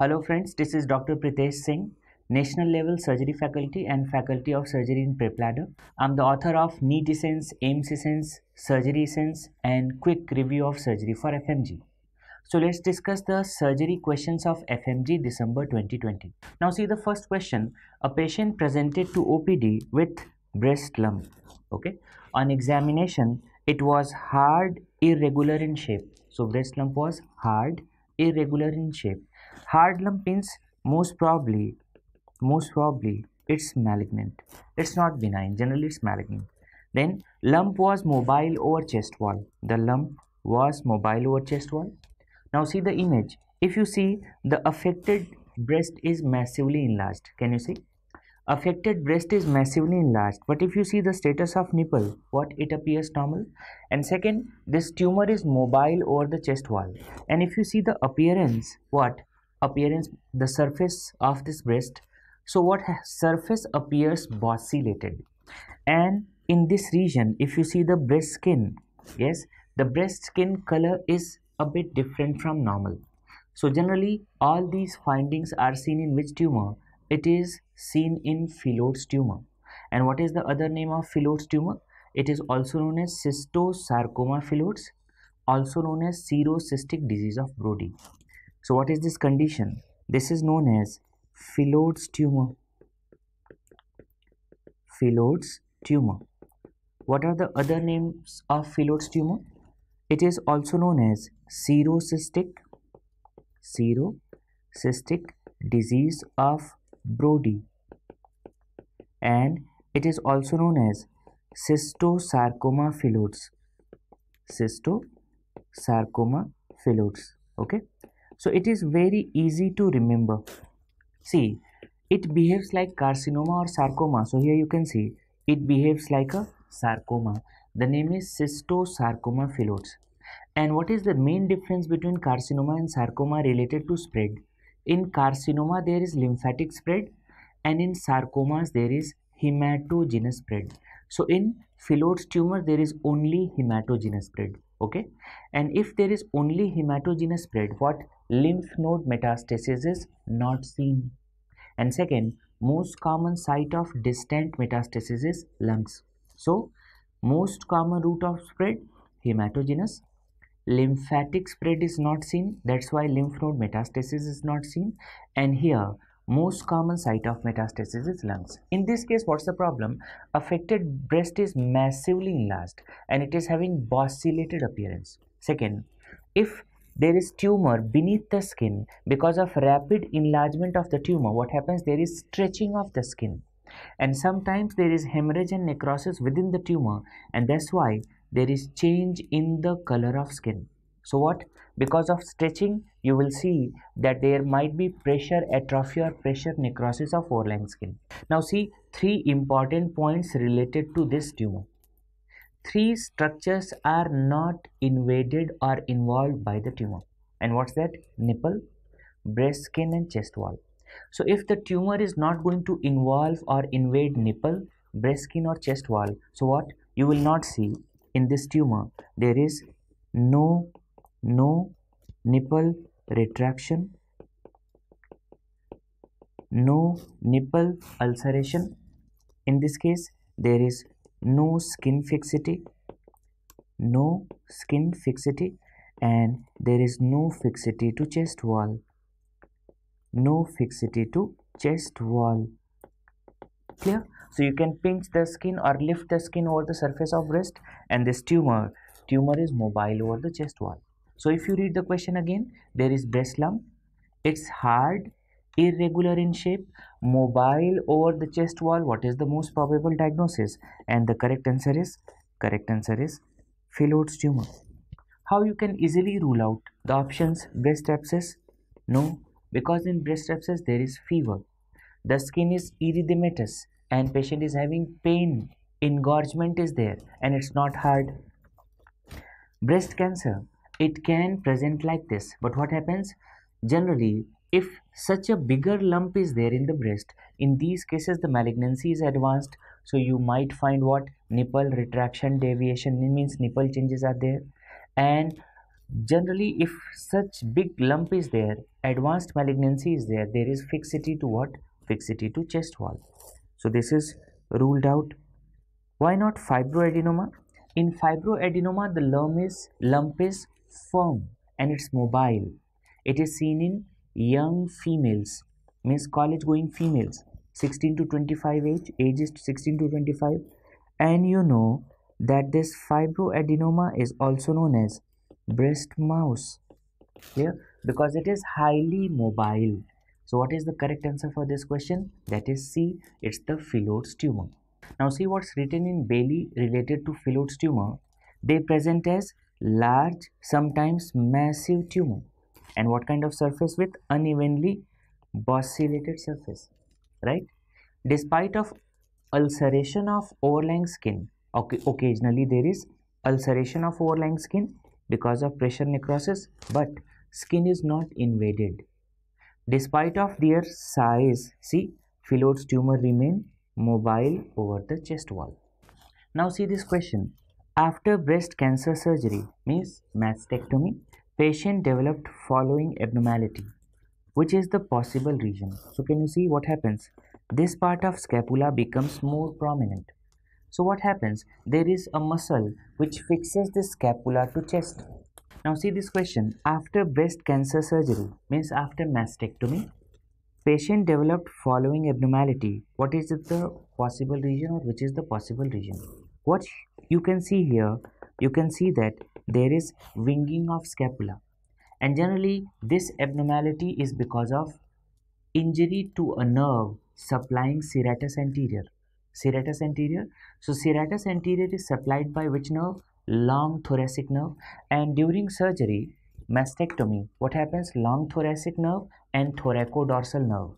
Hello friends, this is Dr. Pritesh Singh, National Level Surgery Faculty and Faculty of Surgery in Prepladder. I'm the author of Knee Essence, AIMS Essence, Surgery Essence and Quick Review of Surgery for FMG. So let's discuss the surgery questions of FMG December 2020. Now see the first question, a patient presented to OPD with breast lump, okay? On examination, it was hard, irregular in shape. So breast lump was hard, irregular in shape Hard lump means most probably, most probably it's malignant. It's not benign. Generally, it's malignant. Then lump was mobile over chest wall. The lump was mobile over chest wall. Now see the image. If you see the affected breast is massively enlarged. Can you see? Affected breast is massively enlarged. But if you see the status of nipple, what it appears normal. And second, this tumor is mobile over the chest wall. And if you see the appearance, what? appearance the surface of this breast so what surface appears bossulated and in this region if you see the breast skin yes the breast skin color is a bit different from normal so generally all these findings are seen in which tumor it is seen in phyllodes tumor and what is the other name of phyllodes tumor it is also known as cystosarcoma phyllodes also known as serocystic disease of Brody so what is this condition? This is known as Phyllodes tumor. Phyllodes tumor. What are the other names of Phyllodes tumor? It is also known as serocystic, serocystic disease of Brody and it is also known as cystosarcoma phyllodes, cystosarcoma phyllodes, okay so it is very easy to remember see it behaves like carcinoma or sarcoma so here you can see it behaves like a sarcoma the name is cystosarcoma phyllodes and what is the main difference between carcinoma and sarcoma related to spread in carcinoma there is lymphatic spread and in sarcomas there is hematogenous spread so in phyllodes tumor there is only hematogenous spread okay and if there is only hematogenous spread what lymph node metastasis is not seen and second most common site of distant metastasis is lungs so most common route of spread hematogenous lymphatic spread is not seen that's why lymph node metastasis is not seen and here most common site of metastasis is lungs. In this case, what's the problem? Affected breast is massively enlarged and it is having bossulated appearance. Second, if there is tumor beneath the skin because of rapid enlargement of the tumor, what happens? There is stretching of the skin and sometimes there is hemorrhage and necrosis within the tumor and that's why there is change in the color of skin so what because of stretching you will see that there might be pressure atrophy or pressure necrosis of foreline skin now see three important points related to this tumor three structures are not invaded or involved by the tumor and what's that nipple breast skin and chest wall so if the tumor is not going to involve or invade nipple breast skin or chest wall so what you will not see in this tumor there is no no nipple retraction, no nipple ulceration. In this case, there is no skin fixity, no skin fixity and there is no fixity to chest wall, no fixity to chest wall. Clear? So you can pinch the skin or lift the skin over the surface of wrist and this tumor, tumor is mobile over the chest wall. So if you read the question again, there is breast lump. It's hard, irregular in shape, mobile over the chest wall. What is the most probable diagnosis? And the correct answer is, correct answer is phyllodes tumor. How you can easily rule out the options breast abscess? No, because in breast abscess there is fever. The skin is erythematous and patient is having pain. Engorgement is there and it's not hard. Breast cancer it can present like this but what happens generally if such a bigger lump is there in the breast in these cases the malignancy is advanced so you might find what nipple retraction deviation means nipple changes are there and generally if such big lump is there advanced malignancy is there there is fixity to what fixity to chest wall so this is ruled out why not fibroadenoma in fibroadenoma the lump is lump is firm and it's mobile. It is seen in young females, means college going females, 16 to 25 age, ages 16 to 25. And you know that this fibroadenoma is also known as breast mouse. Yeah, because it is highly mobile. So what is the correct answer for this question? That is C, it's the Fillot's tumor. Now see what's written in Bailey related to Fillot's tumor. They present as large, sometimes massive tumor. And what kind of surface with unevenly bossulated surface, right? Despite of ulceration of overlying skin, okay, occasionally there is ulceration of overlying skin because of pressure necrosis, but skin is not invaded. Despite of their size, see, phyllodes tumor remain mobile over the chest wall. Now see this question. After breast cancer surgery, means mastectomy, patient developed following abnormality, which is the possible region. So can you see what happens? This part of scapula becomes more prominent. So what happens? There is a muscle which fixes the scapula to chest. Now see this question. After breast cancer surgery, means after mastectomy, patient developed following abnormality. What is the possible region or which is the possible region? What you can see here you can see that there is winging of scapula and generally this abnormality is because of injury to a nerve supplying serratus anterior serratus anterior so serratus anterior is supplied by which nerve long thoracic nerve and during surgery mastectomy what happens long thoracic nerve and thoracodorsal nerve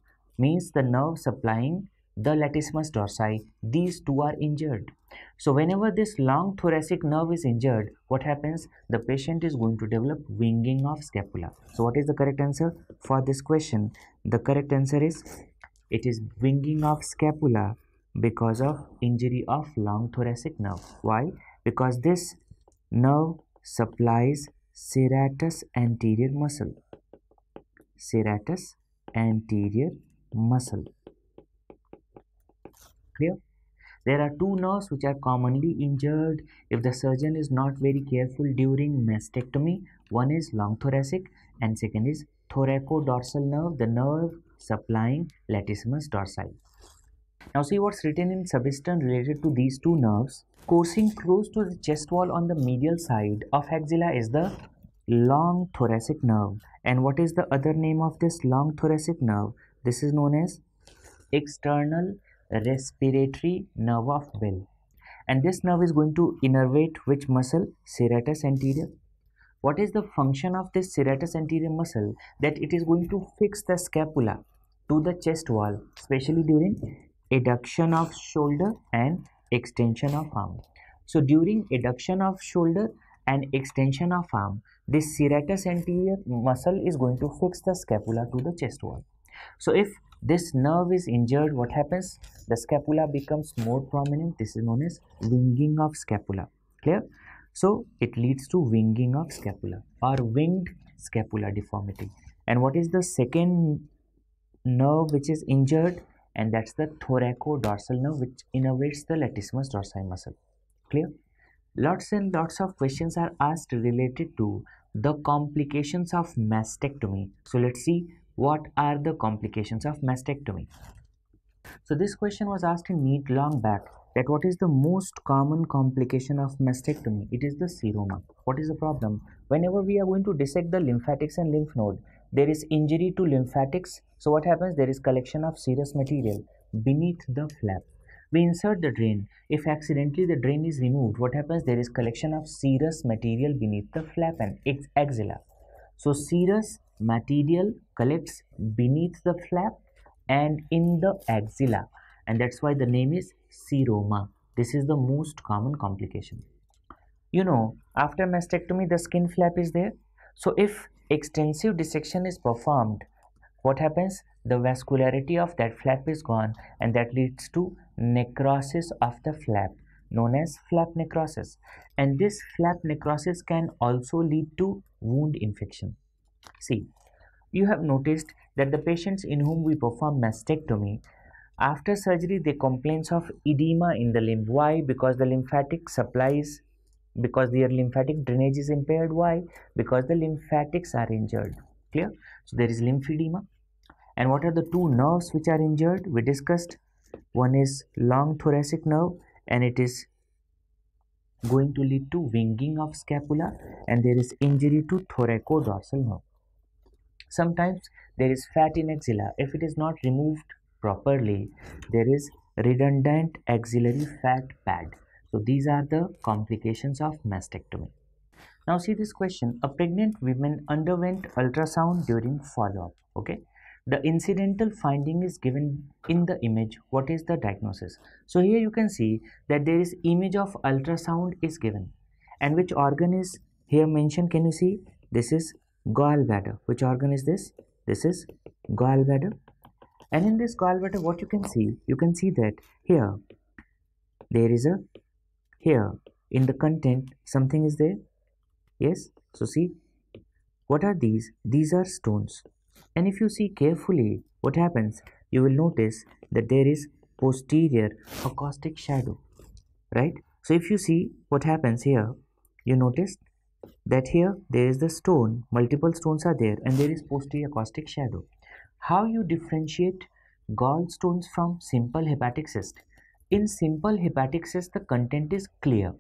means the nerve supplying the latissimus dorsi, these two are injured. So whenever this long thoracic nerve is injured, what happens? The patient is going to develop winging of scapula. So what is the correct answer for this question? The correct answer is it is winging of scapula because of injury of long thoracic nerve. Why? Because this nerve supplies serratus anterior muscle. Serratus anterior muscle clear there are two nerves which are commonly injured if the surgeon is not very careful during mastectomy one is long thoracic and second is thoracodorsal nerve the nerve supplying latissimus dorsi now see what's written in substance related to these two nerves coursing close to the chest wall on the medial side of axilla is the long thoracic nerve and what is the other name of this long thoracic nerve this is known as external respiratory nerve of bell and this nerve is going to innervate which muscle serratus anterior what is the function of this serratus anterior muscle that it is going to fix the scapula to the chest wall especially during adduction of shoulder and extension of arm so during adduction of shoulder and extension of arm this serratus anterior muscle is going to fix the scapula to the chest wall so if this nerve is injured what happens the scapula becomes more prominent this is known as winging of scapula clear so it leads to winging of scapula or winged scapular deformity and what is the second nerve which is injured and that's the thoracodorsal nerve which innervates the latissimus dorsi muscle clear lots and lots of questions are asked related to the complications of mastectomy so let's see what are the complications of mastectomy? So this question was asked in meet long back that what is the most common complication of mastectomy? It is the seroma. What is the problem? Whenever we are going to dissect the lymphatics and lymph node, there is injury to lymphatics. So what happens? There is collection of serous material beneath the flap. We insert the drain. If accidentally the drain is removed, what happens? There is collection of serous material beneath the flap and its axilla. So serous material collects beneath the flap and in the axilla and that's why the name is seroma this is the most common complication you know after mastectomy the skin flap is there so if extensive dissection is performed what happens the vascularity of that flap is gone and that leads to necrosis of the flap known as flap necrosis and this flap necrosis can also lead to wound infection See, you have noticed that the patients in whom we perform mastectomy after surgery they complain of edema in the limb why because the lymphatic supplies because their lymphatic drainage is impaired why because the lymphatics are injured clear so there is lymphedema and what are the two nerves which are injured we discussed one is long thoracic nerve and it is going to lead to winging of scapula and there is injury to thoracodorsal nerve Sometimes there is fat in axilla. If it is not removed properly, there is redundant axillary fat pad. So these are the complications of mastectomy. Now see this question. A pregnant woman underwent ultrasound during follow-up. Okay. The incidental finding is given in the image. What is the diagnosis? So here you can see that there is image of ultrasound is given. And which organ is here mentioned? Can you see? This is gallbladder which organ is this this is gallbladder and in this gallbladder what you can see you can see that here there is a here in the content something is there yes so see what are these these are stones and if you see carefully what happens you will notice that there is posterior acoustic shadow right so if you see what happens here you notice that here there is the stone multiple stones are there and there posterior post-acoustic shadow how you differentiate gallstones from simple hepatic cyst in simple hepatic cyst the content is clear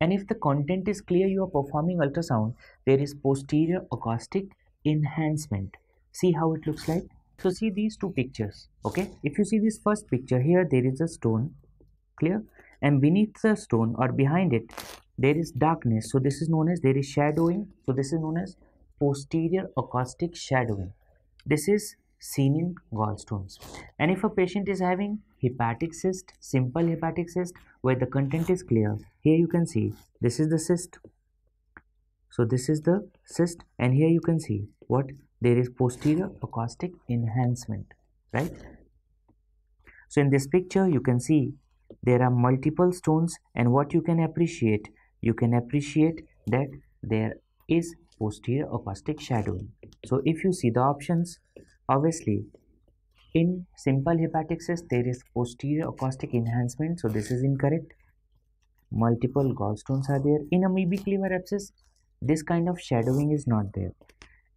and if the content is clear you are performing ultrasound there is posterior acoustic enhancement see how it looks like so see these two pictures okay if you see this first picture here there is a stone clear and beneath the stone or behind it there is darkness so this is known as there is shadowing so this is known as posterior acoustic shadowing this is seen in gallstones and if a patient is having hepatic cyst simple hepatic cyst where the content is clear here you can see this is the cyst so this is the cyst and here you can see what there is posterior acoustic enhancement right so in this picture you can see there are multiple stones and what you can appreciate you can appreciate that there is posterior acoustic shadowing so if you see the options obviously in simple hepatic there is posterior acoustic enhancement so this is incorrect multiple gallstones are there in amoebic liver abscess this kind of shadowing is not there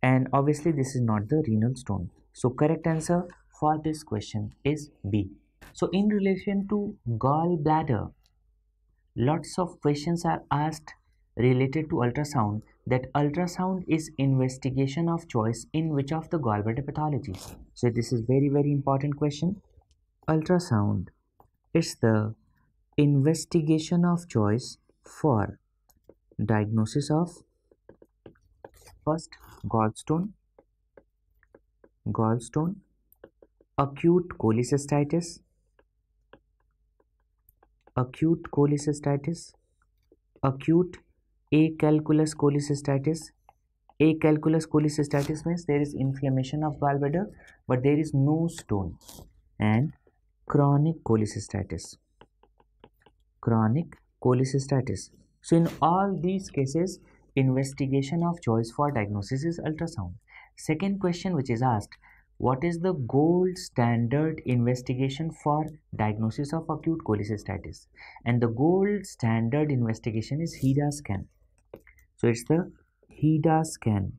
and obviously this is not the renal stone so correct answer for this question is b so in relation to gallbladder lots of questions are asked related to ultrasound that ultrasound is investigation of choice in which of the gallbladder pathologies so this is very very important question ultrasound is the investigation of choice for diagnosis of first gallstone gallstone acute cholecystitis acute cholecystitis, acute calculus cholecystitis. calculus cholecystitis means there is inflammation of gallbladder but there is no stone and chronic cholecystitis. Chronic cholecystitis. So in all these cases investigation of choice for diagnosis is ultrasound. Second question which is asked what is the gold standard investigation for diagnosis of acute cholecystitis? And the gold standard investigation is HIDA scan. So it's the HIDA scan.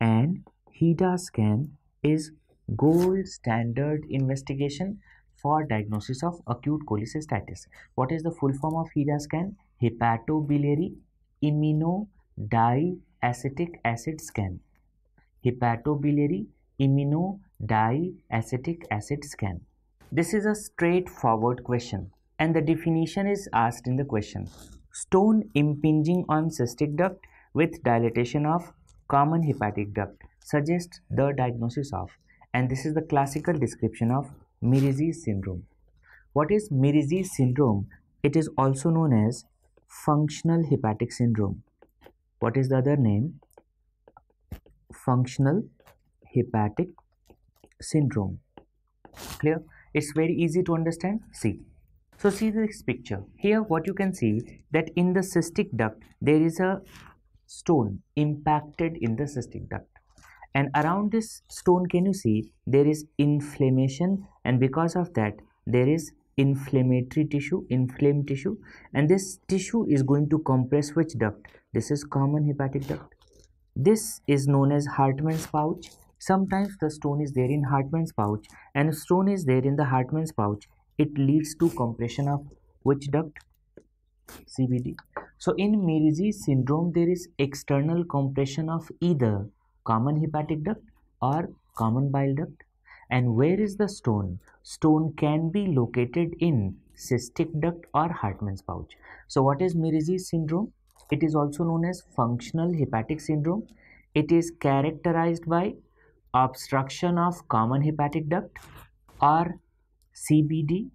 And HIDA scan is gold standard investigation for diagnosis of acute cholecystitis. What is the full form of HIDA scan? Hepatobiliary immunodiacetic acid scan. Hepatobiliary immunodiacetic acid scan? This is a straightforward question and the definition is asked in the question. Stone impinging on cystic duct with dilatation of common hepatic duct suggests the diagnosis of and this is the classical description of Mirizi syndrome. What is Mirizi syndrome? It is also known as functional hepatic syndrome. What is the other name? Functional hepatic syndrome clear it's very easy to understand see so see this picture here what you can see that in the cystic duct there is a stone impacted in the cystic duct and around this stone can you see there is inflammation and because of that there is inflammatory tissue inflamed tissue and this tissue is going to compress which duct this is common hepatic duct this is known as Hartman's pouch Sometimes the stone is there in Hartman's pouch and stone is there in the Hartman's pouch. It leads to compression of which duct? CBD. So in Mirizzi syndrome, there is external compression of either common hepatic duct or common bile duct. And where is the stone? Stone can be located in cystic duct or Hartman's pouch. So what is Mirizzi syndrome? It is also known as functional hepatic syndrome. It is characterized by obstruction of common hepatic duct or CBD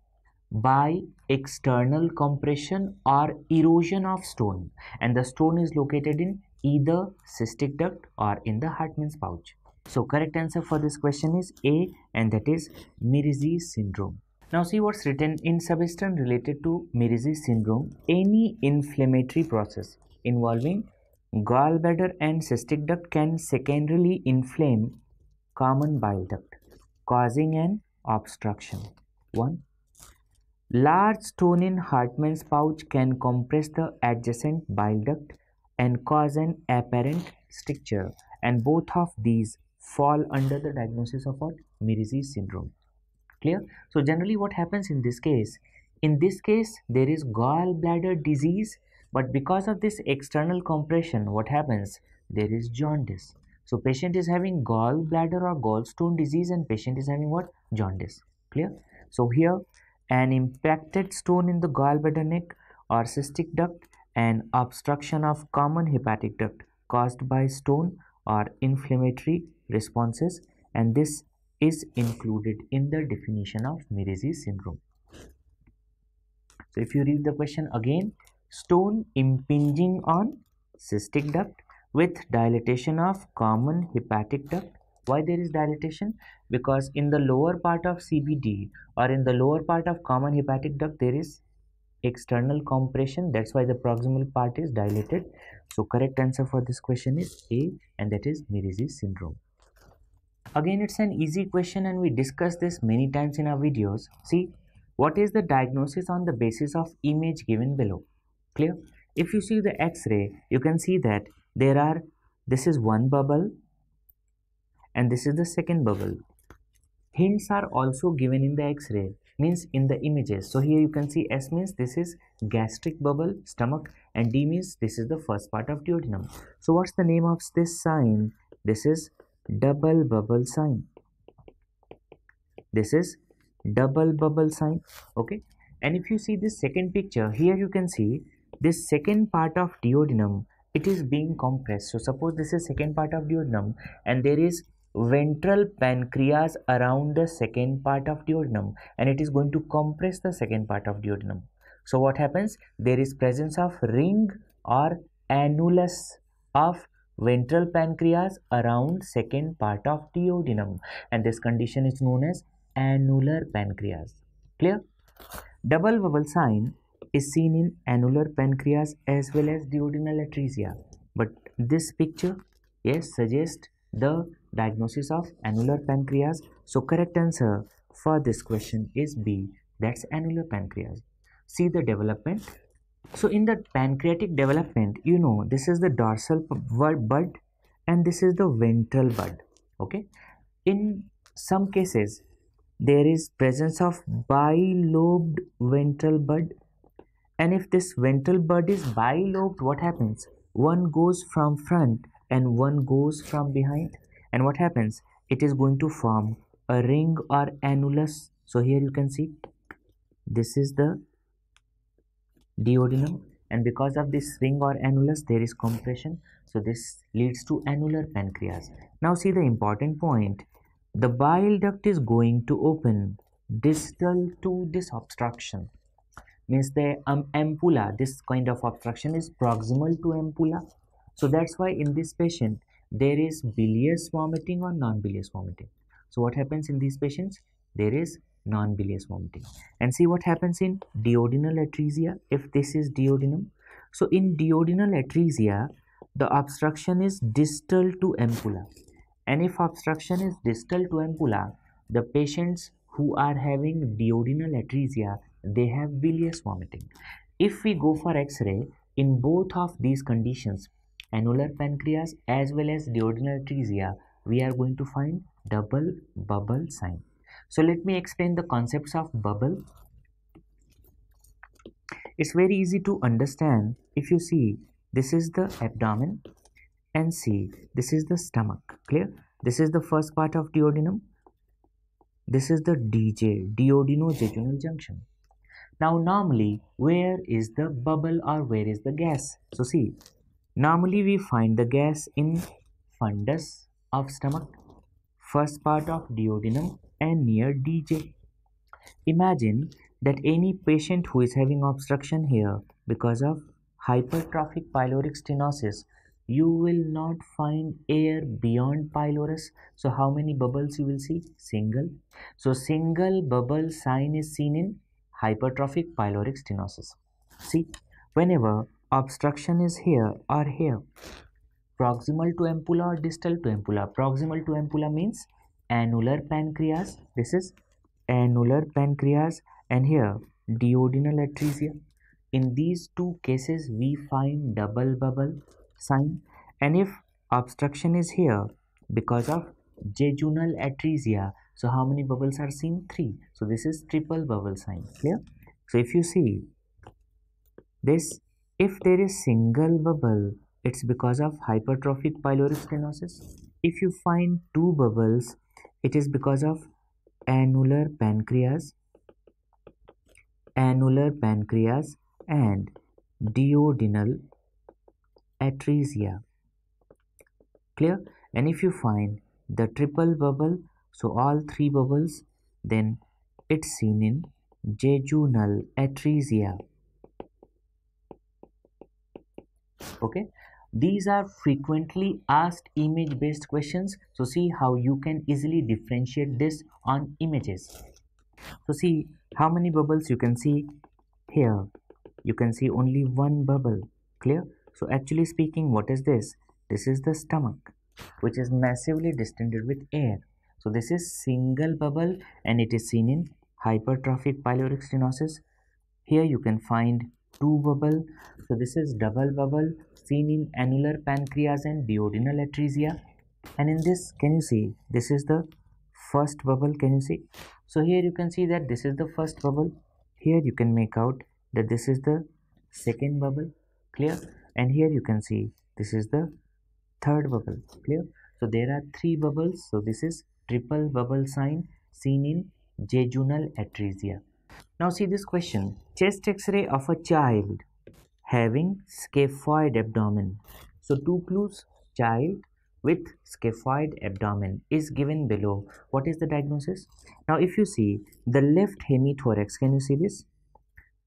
by external compression or erosion of stone and the stone is located in either cystic duct or in the Hartman's pouch. So correct answer for this question is A and that is Mirizi syndrome. Now see what's written in substance related to Mirizi syndrome. Any inflammatory process involving gallbladder and cystic duct can secondarily inflame common bile duct causing an obstruction. 1. Large stone in Hartman's pouch can compress the adjacent bile duct and cause an apparent stricture and both of these fall under the diagnosis of what? Mirizi syndrome. Clear? So generally what happens in this case? In this case there is gallbladder disease but because of this external compression what happens? There is jaundice. So patient is having gallbladder or gallstone disease and patient is having what? Jaundice. Clear? So here an impacted stone in the gallbladder neck or cystic duct and obstruction of common hepatic duct caused by stone or inflammatory responses and this is included in the definition of Mirizi syndrome. So if you read the question again, stone impinging on cystic duct with dilatation of common hepatic duct. Why there is dilatation? Because in the lower part of CBD or in the lower part of common hepatic duct there is external compression. That's why the proximal part is dilated. So correct answer for this question is A and that is Mirizi syndrome. Again it's an easy question and we discussed this many times in our videos. See what is the diagnosis on the basis of image given below? Clear? If you see the x-ray, you can see that there are this is one bubble and this is the second bubble hints are also given in the x-ray means in the images so here you can see s means this is gastric bubble stomach and d means this is the first part of duodenum so what's the name of this sign this is double bubble sign this is double bubble sign okay and if you see this second picture here you can see this second part of duodenum it is being compressed so suppose this is second part of duodenum and there is ventral pancreas around the second part of duodenum and it is going to compress the second part of duodenum so what happens there is presence of ring or annulus of ventral pancreas around second part of duodenum and this condition is known as annular pancreas clear double bubble sign is seen in annular pancreas as well as duodenal atresia but this picture yes suggests the diagnosis of annular pancreas so correct answer for this question is b that's annular pancreas see the development so in the pancreatic development you know this is the dorsal bud and this is the ventral bud okay in some cases there is presence of bilobed ventral bud and if this ventral bud is bilobed, what happens? One goes from front and one goes from behind. And what happens? It is going to form a ring or annulus. So here you can see this is the duodenum and because of this ring or annulus there is compression so this leads to annular pancreas now see the important point the bile duct is going to open distal to this obstruction means the um, ampulla this kind of obstruction is proximal to ampulla so that's why in this patient there is bilious vomiting or non-bilious vomiting so what happens in these patients there is non-bilious vomiting and see what happens in duodenal atresia if this is duodenum so in duodenal atresia the obstruction is distal to ampulla and if obstruction is distal to ampulla the patients who are having duodenal atresia they have bilious vomiting. If we go for X-ray, in both of these conditions, annular pancreas as well as duodenal atresia, we are going to find double bubble sign. So let me explain the concepts of bubble. It's very easy to understand if you see this is the abdomen and see this is the stomach clear this is the first part of duodenum this is the dj jejunal junction now normally where is the bubble or where is the gas? So see normally we find the gas in fundus of stomach first part of duodenum and near DJ. Imagine that any patient who is having obstruction here because of hypertrophic pyloric stenosis you will not find air beyond pylorus so how many bubbles you will see single so single bubble sign is seen in hypertrophic pyloric stenosis. See, whenever obstruction is here or here, proximal to ampulla or distal to ampulla. Proximal to ampulla means annular pancreas. This is annular pancreas and here duodenal atresia. In these two cases, we find double bubble sign. And if obstruction is here because of jejunal atresia, so how many bubbles are seen? Three. So this is triple bubble sign. Clear? So if you see this, if there is single bubble, it's because of hypertrophic pyloric stenosis. If you find two bubbles, it is because of annular pancreas, annular pancreas and duodenal atresia. Clear? And if you find the triple bubble, so all three bubbles. then it's seen in jejunal atresia okay these are frequently asked image based questions so see how you can easily differentiate this on images so see how many bubbles you can see here you can see only one bubble clear so actually speaking what is this this is the stomach which is massively distended with air so this is single bubble and it is seen in hypertrophic pyloric stenosis. Here you can find two bubble. So this is double bubble seen in annular pancreas and duodenal atresia. And in this, can you see, this is the first bubble, can you see? So here you can see that this is the first bubble. Here you can make out that this is the second bubble, clear? And here you can see this is the third bubble, clear? So there are three bubbles. So this is triple bubble sign seen in jejunal atresia. Now see this question. Chest x-ray of a child having scaphoid abdomen. So two clues, child with scaphoid abdomen is given below. What is the diagnosis? Now if you see the left hemithorax, can you see this?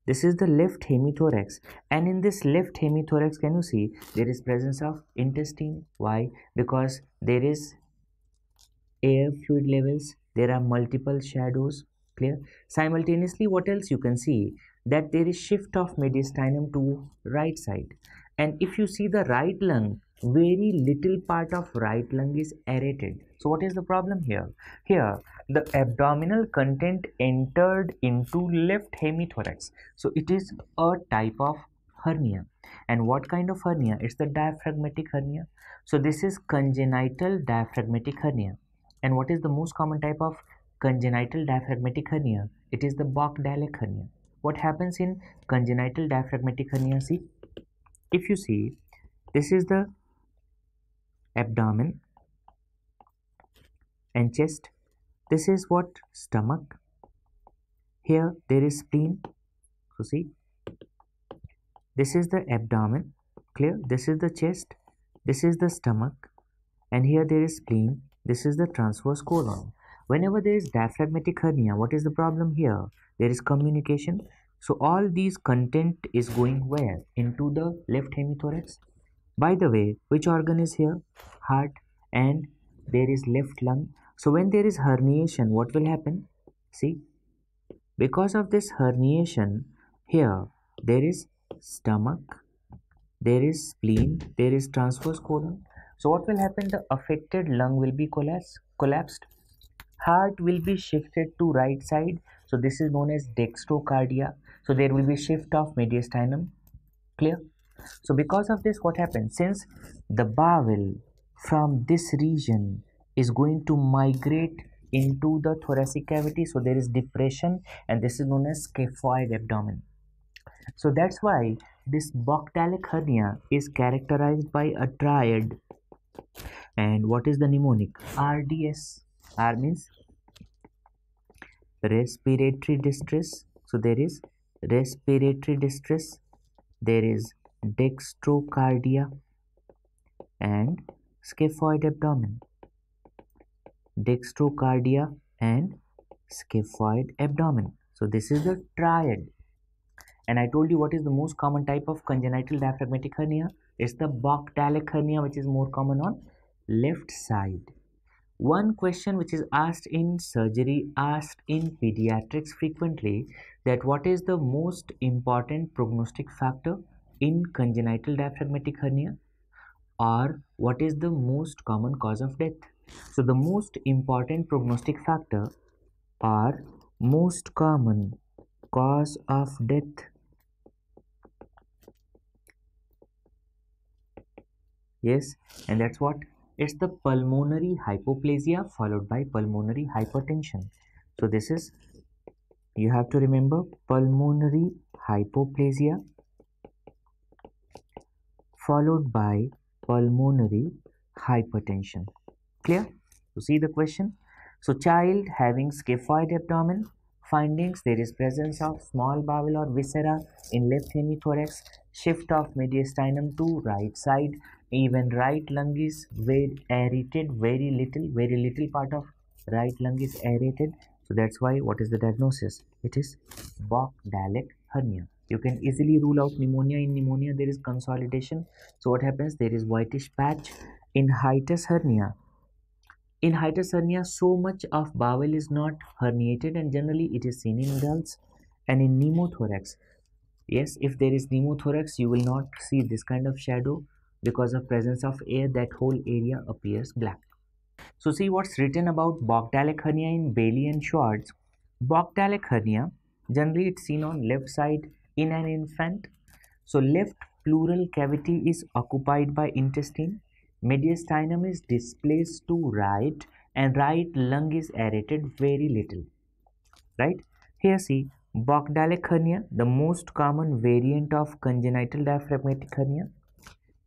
This is the left hemithorax and in this left hemithorax can you see there is presence of intestine. Why? Because there is air fluid levels there are multiple shadows clear simultaneously what else you can see that there is shift of mediastinum to right side and if you see the right lung very little part of right lung is aerated so what is the problem here here the abdominal content entered into left hemithorax so it is a type of hernia and what kind of hernia it's the diaphragmatic hernia so this is congenital diaphragmatic hernia and what is the most common type of congenital diaphragmatic hernia? It is the bach hernia. What happens in congenital diaphragmatic hernia? See, if you see, this is the abdomen and chest. This is what stomach. Here there is spleen. So see, this is the abdomen. Clear? This is the chest. This is the stomach, and here there is spleen this is the transverse colon. Whenever there is diaphragmatic hernia, what is the problem here? There is communication. So all these content is going where? Into the left hemithorax. By the way, which organ is here? Heart and there is left lung. So when there is herniation, what will happen? See, because of this herniation, here there is stomach, there is spleen, there is transverse colon so what will happen the affected lung will be collapsed heart will be shifted to right side so this is known as dextrocardia so there will be shift of mediastinum clear so because of this what happens since the bowel from this region is going to migrate into the thoracic cavity so there is depression and this is known as scaphoid abdomen so that's why this boctalic hernia is characterized by a triad and what is the mnemonic rds r means respiratory distress so there is respiratory distress there is dextrocardia and scaphoid abdomen dextrocardia and scaphoid abdomen so this is the triad and i told you what is the most common type of congenital diaphragmatic hernia is the Bocktalic hernia which is more common on left side. One question which is asked in surgery, asked in pediatrics frequently that what is the most important prognostic factor in congenital diaphragmatic hernia or what is the most common cause of death. So the most important prognostic factor or most common cause of death yes and that's what it's the pulmonary hypoplasia followed by pulmonary hypertension so this is you have to remember pulmonary hypoplasia followed by pulmonary hypertension clear You see the question so child having scaphoid abdomen findings there is presence of small bowel or viscera in left hemithorax shift of mediastinum to right side even right lung is very aerated very little very little part of right lung is aerated so that's why what is the diagnosis it is hernia you can easily rule out pneumonia in pneumonia there is consolidation so what happens there is whitish patch in hiatus hernia in hiatus hernia so much of bowel is not herniated and generally it is seen in adults and in pneumothorax yes if there is pneumothorax you will not see this kind of shadow because of presence of air that whole area appears black. So see what's written about Bogdalic hernia in Bailey and Schwartz. Bogdalic hernia, generally it's seen on left side in an infant. So left pleural cavity is occupied by intestine. Mediastinum is displaced to right and right lung is aerated very little. Right? Here see Bogdalic hernia, the most common variant of congenital diaphragmatic hernia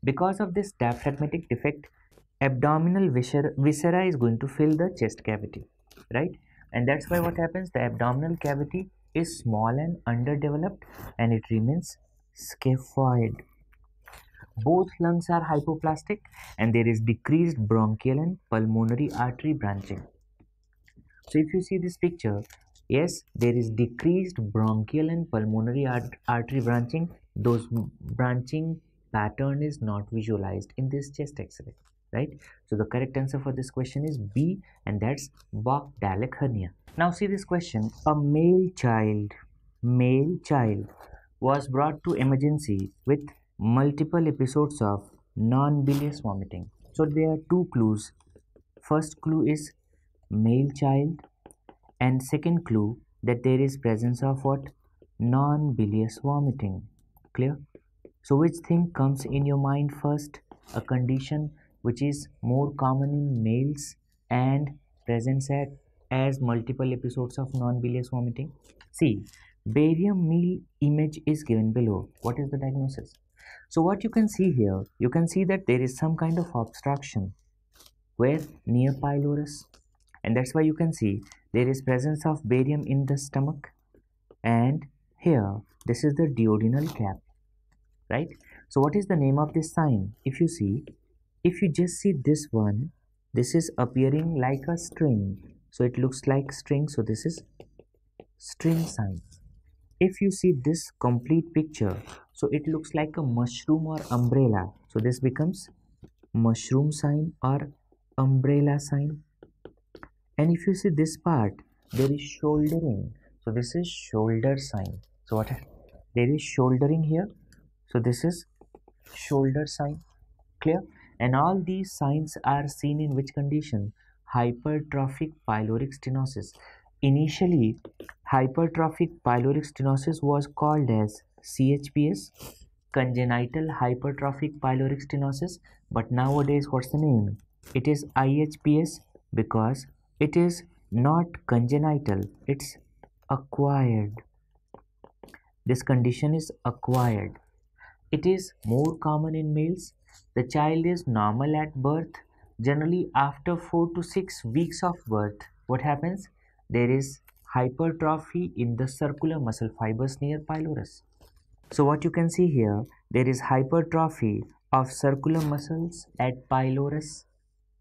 because of this diaphragmatic defect, abdominal viscera, is going to fill the chest cavity, right? And that's why what happens, the abdominal cavity is small and underdeveloped and it remains scaphoid. Both lungs are hypoplastic and there is decreased bronchial and pulmonary artery branching. So if you see this picture, yes, there is decreased bronchial and pulmonary art artery branching. Those branching pattern is not visualized in this chest x-ray right so the correct answer for this question is b and that's bactalic hernia now see this question a male child male child was brought to emergency with multiple episodes of non-bilious vomiting so there are two clues first clue is male child and second clue that there is presence of what non-bilious vomiting clear so, which thing comes in your mind first? A condition which is more common in males and presents at as multiple episodes of non-bilious vomiting. See, barium meal image is given below. What is the diagnosis? So what you can see here, you can see that there is some kind of obstruction where near pylorus and that's why you can see there is presence of barium in the stomach and here this is the duodenal cap right so what is the name of this sign if you see if you just see this one this is appearing like a string so it looks like string so this is string sign if you see this complete picture so it looks like a mushroom or umbrella so this becomes mushroom sign or umbrella sign and if you see this part there is shouldering so this is shoulder sign so what there is shouldering here so this is shoulder sign clear and all these signs are seen in which condition hypertrophic pyloric stenosis initially hypertrophic pyloric stenosis was called as CHPS congenital hypertrophic pyloric stenosis but nowadays what's the name it is IHPS because it is not congenital it's acquired this condition is acquired it is more common in males. The child is normal at birth. Generally, after 4 to 6 weeks of birth, what happens? There is hypertrophy in the circular muscle fibers near pylorus. So, what you can see here, there is hypertrophy of circular muscles at pylorus.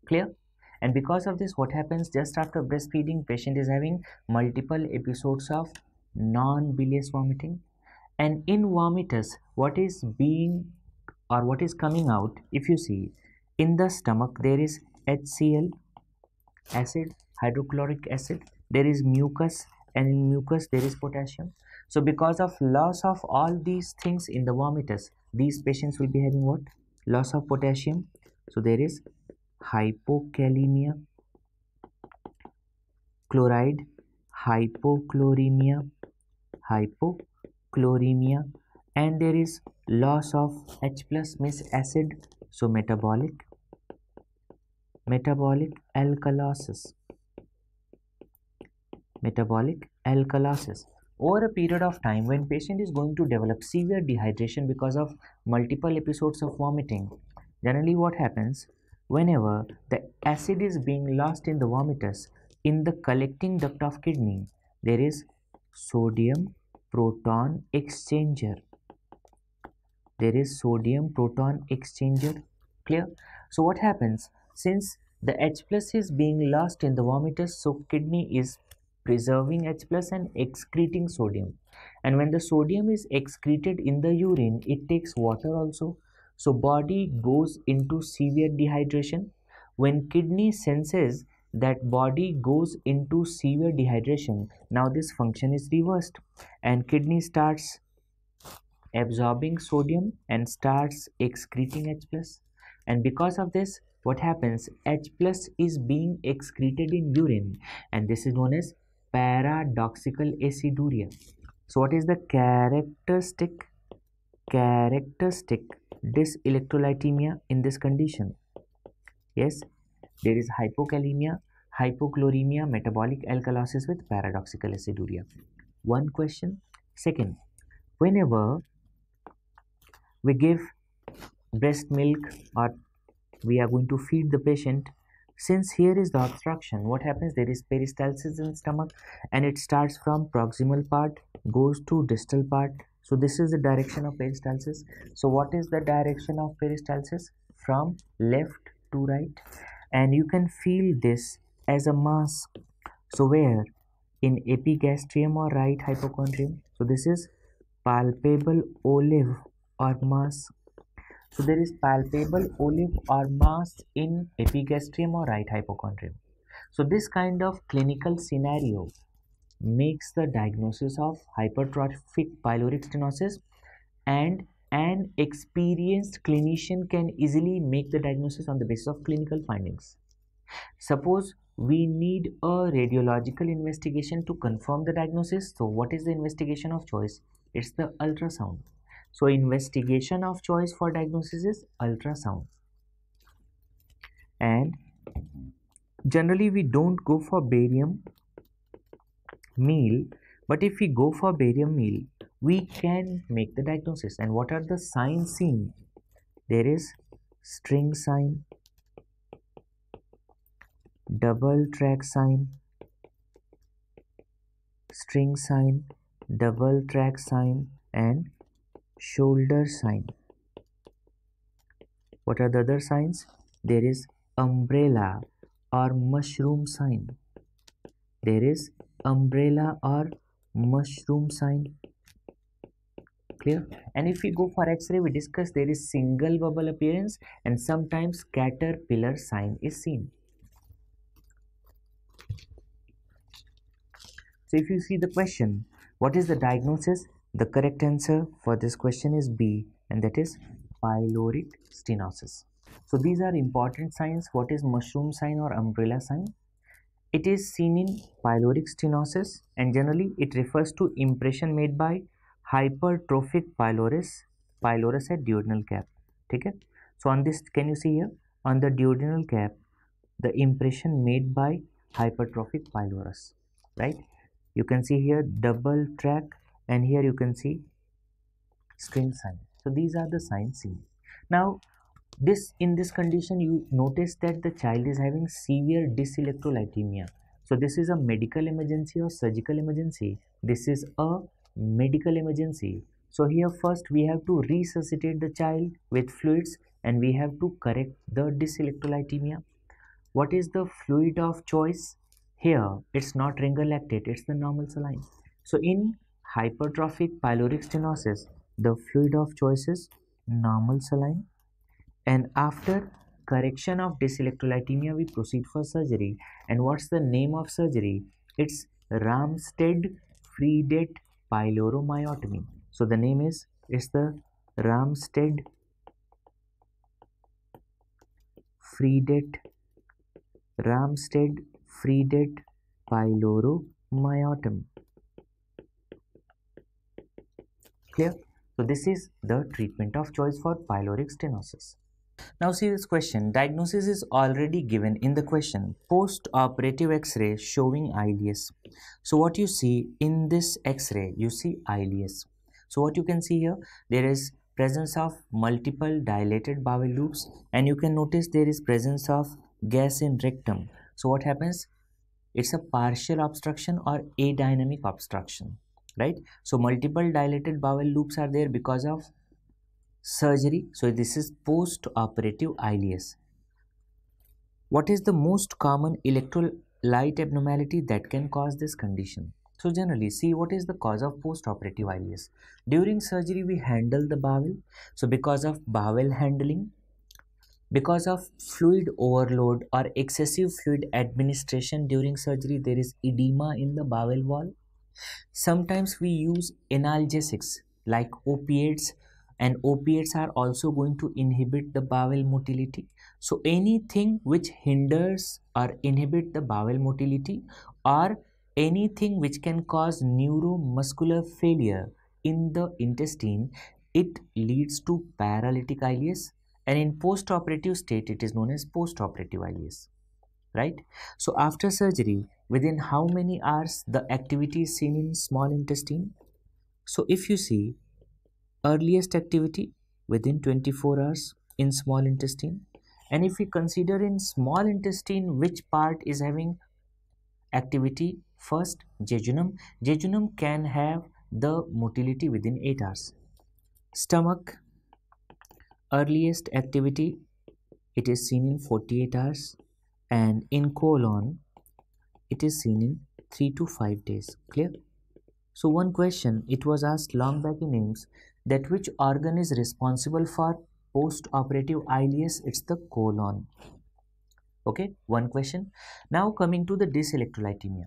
Clear? And because of this, what happens just after breastfeeding, patient is having multiple episodes of non-bilious vomiting and in vomitus what is being or what is coming out if you see in the stomach there is HCl acid hydrochloric acid there is mucus and in mucus there is potassium so because of loss of all these things in the vomitus these patients will be having what loss of potassium so there is hypokalemia chloride hypochloremia hypo chloremia and there is loss of H plus means acid so metabolic metabolic alkalosis metabolic alkalosis over a period of time when patient is going to develop severe dehydration because of multiple episodes of vomiting generally what happens whenever the acid is being lost in the vomitus in the collecting duct of kidney there is sodium proton exchanger there is sodium proton exchanger clear so what happens since the h plus is being lost in the vomitus so kidney is preserving h plus and excreting sodium and when the sodium is excreted in the urine it takes water also so body goes into severe dehydration when kidney senses that body goes into severe dehydration now this function is reversed and kidney starts absorbing sodium and starts excreting h plus and because of this what happens h plus is being excreted in urine and this is known as paradoxical aciduria so what is the characteristic characteristic dyselectrolytemia in this condition yes there is hypokalemia, hypochloremia, metabolic alkalosis with paradoxical aciduria. One question. Second, whenever we give breast milk or we are going to feed the patient, since here is the obstruction, what happens? There is peristalsis in stomach and it starts from proximal part, goes to distal part. So this is the direction of peristalsis. So what is the direction of peristalsis? From left to right and you can feel this as a mass. So where? In epigastrium or right hypochondrium. So this is palpable olive or mass. So there is palpable olive or mass in epigastrium or right hypochondrium. So this kind of clinical scenario makes the diagnosis of hypertrophic pyloric stenosis and an experienced clinician can easily make the diagnosis on the basis of clinical findings. Suppose we need a radiological investigation to confirm the diagnosis. So what is the investigation of choice? It's the ultrasound. So investigation of choice for diagnosis is ultrasound. And generally we don't go for barium meal but if we go for barium meal we can make the diagnosis and what are the signs seen there is string sign double track sign string sign double track sign and shoulder sign what are the other signs there is umbrella or mushroom sign there is umbrella or mushroom sign clear and if we go for x-ray we discuss there is single bubble appearance and sometimes caterpillar sign is seen so if you see the question what is the diagnosis the correct answer for this question is b and that is pyloric stenosis so these are important signs what is mushroom sign or umbrella sign it is seen in pyloric stenosis and generally it refers to impression made by hypertrophic pylorus pylorus at duodenal cap Okay. so on this can you see here on the duodenal cap the impression made by hypertrophic pylorus right you can see here double track and here you can see screen sign so these are the signs seen now this in this condition you notice that the child is having severe dyselectrolytemia so this is a medical emergency or surgical emergency this is a medical emergency. So here first we have to resuscitate the child with fluids and we have to correct the dyselectrolytemia. What is the fluid of choice? Here it's not ringer lactate, it's the normal saline. So in hypertrophic pyloric stenosis, the fluid of choice is normal saline and after correction of dyselectrolytemia we proceed for surgery and what's the name of surgery it's Ramstead Friedet pyloromyotomy. So the name is is the Ramstead Friedet Ramstead Friedet pyloromyotomy. Clear? So this is the treatment of choice for pyloric stenosis. Now see this question. Diagnosis is already given in the question. Post-operative X-ray showing ileus. So what you see in this X-ray, you see ileus. So what you can see here, there is presence of multiple dilated bowel loops and you can notice there is presence of gas in rectum. So what happens? It's a partial obstruction or adynamic obstruction, right? So multiple dilated bowel loops are there because of surgery so this is post operative ileus what is the most common electrolyte abnormality that can cause this condition so generally see what is the cause of post-operative ileus. During surgery we handle the bowel. So because of bowel handling, because of fluid overload or excessive fluid administration during surgery there is edema in the bowel wall. Sometimes we use analgesics like opiates and opiates are also going to inhibit the bowel motility so anything which hinders or inhibit the bowel motility or anything which can cause neuromuscular failure in the intestine it leads to paralytic ileus and in postoperative state it is known as postoperative ileus right so after surgery within how many hours the activity is seen in small intestine so if you see earliest activity within 24 hours in small intestine and if we consider in small intestine which part is having activity first jejunum jejunum can have the motility within 8 hours stomach earliest activity it is seen in 48 hours and in colon it is seen in 3 to 5 days clear so one question it was asked long back in aims that which organ is responsible for post-operative ileus it's the colon okay one question now coming to the dyselectrolytemia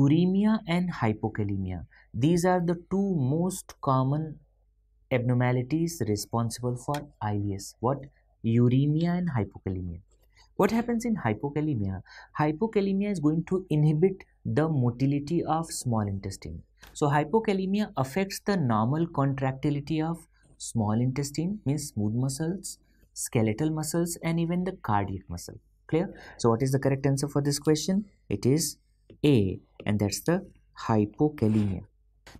uremia and hypokalemia these are the two most common abnormalities responsible for ileus. what uremia and hypokalemia what happens in hypokalemia hypokalemia is going to inhibit the motility of small intestine so hypokalemia affects the normal contractility of small intestine means smooth muscles, skeletal muscles and even the cardiac muscle. Clear? So what is the correct answer for this question? It is A and that's the hypokalemia.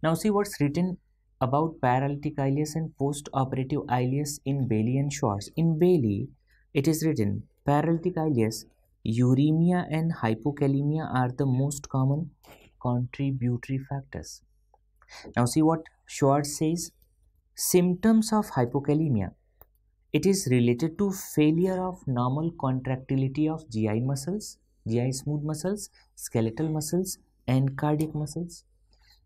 Now see what's written about paralytic ileus and post-operative ileus in Bailey and Schwartz. In Bailey, it is written paralytic ileus, uremia and hypokalemia are the most common contributory factors. Now, see what Schwartz says symptoms of hypokalemia. It is related to failure of normal contractility of GI muscles, GI smooth muscles, skeletal muscles, and cardiac muscles.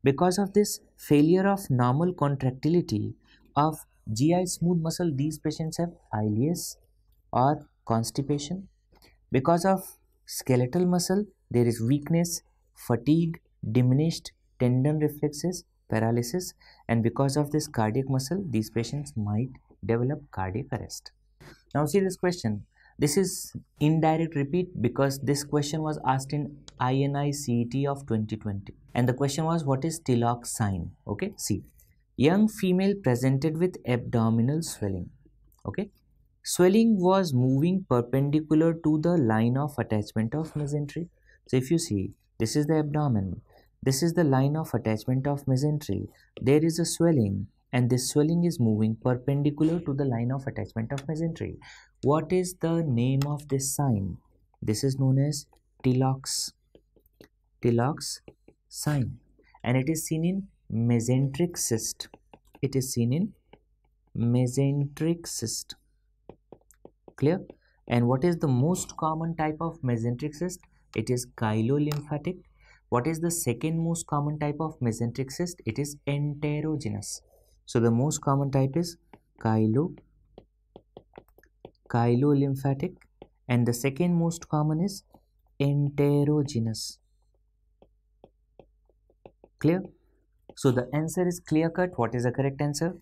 Because of this failure of normal contractility of GI smooth muscle, these patients have ileus or constipation. Because of skeletal muscle, there is weakness, fatigue, diminished tendon reflexes, paralysis, and because of this cardiac muscle, these patients might develop cardiac arrest. Now, see this question. This is indirect repeat because this question was asked in INI CET of 2020. And the question was, what is Tilak sign? Okay, see. Young female presented with abdominal swelling. Okay, swelling was moving perpendicular to the line of attachment of mesentery. So if you see, this is the abdomen. This is the line of attachment of mesentery. There is a swelling and this swelling is moving perpendicular to the line of attachment of mesentery. What is the name of this sign? This is known as Tilox, Tilox sign and it is seen in mesenteric cyst. It is seen in mesenteric cyst. Clear? And what is the most common type of mesenteric cyst? It is chylolymphatic what is the second most common type of mesenteric cyst? It is enterogenous. So the most common type is chylo, chylolymphatic and the second most common is enterogenous. Clear? So the answer is clear cut. What is the correct answer?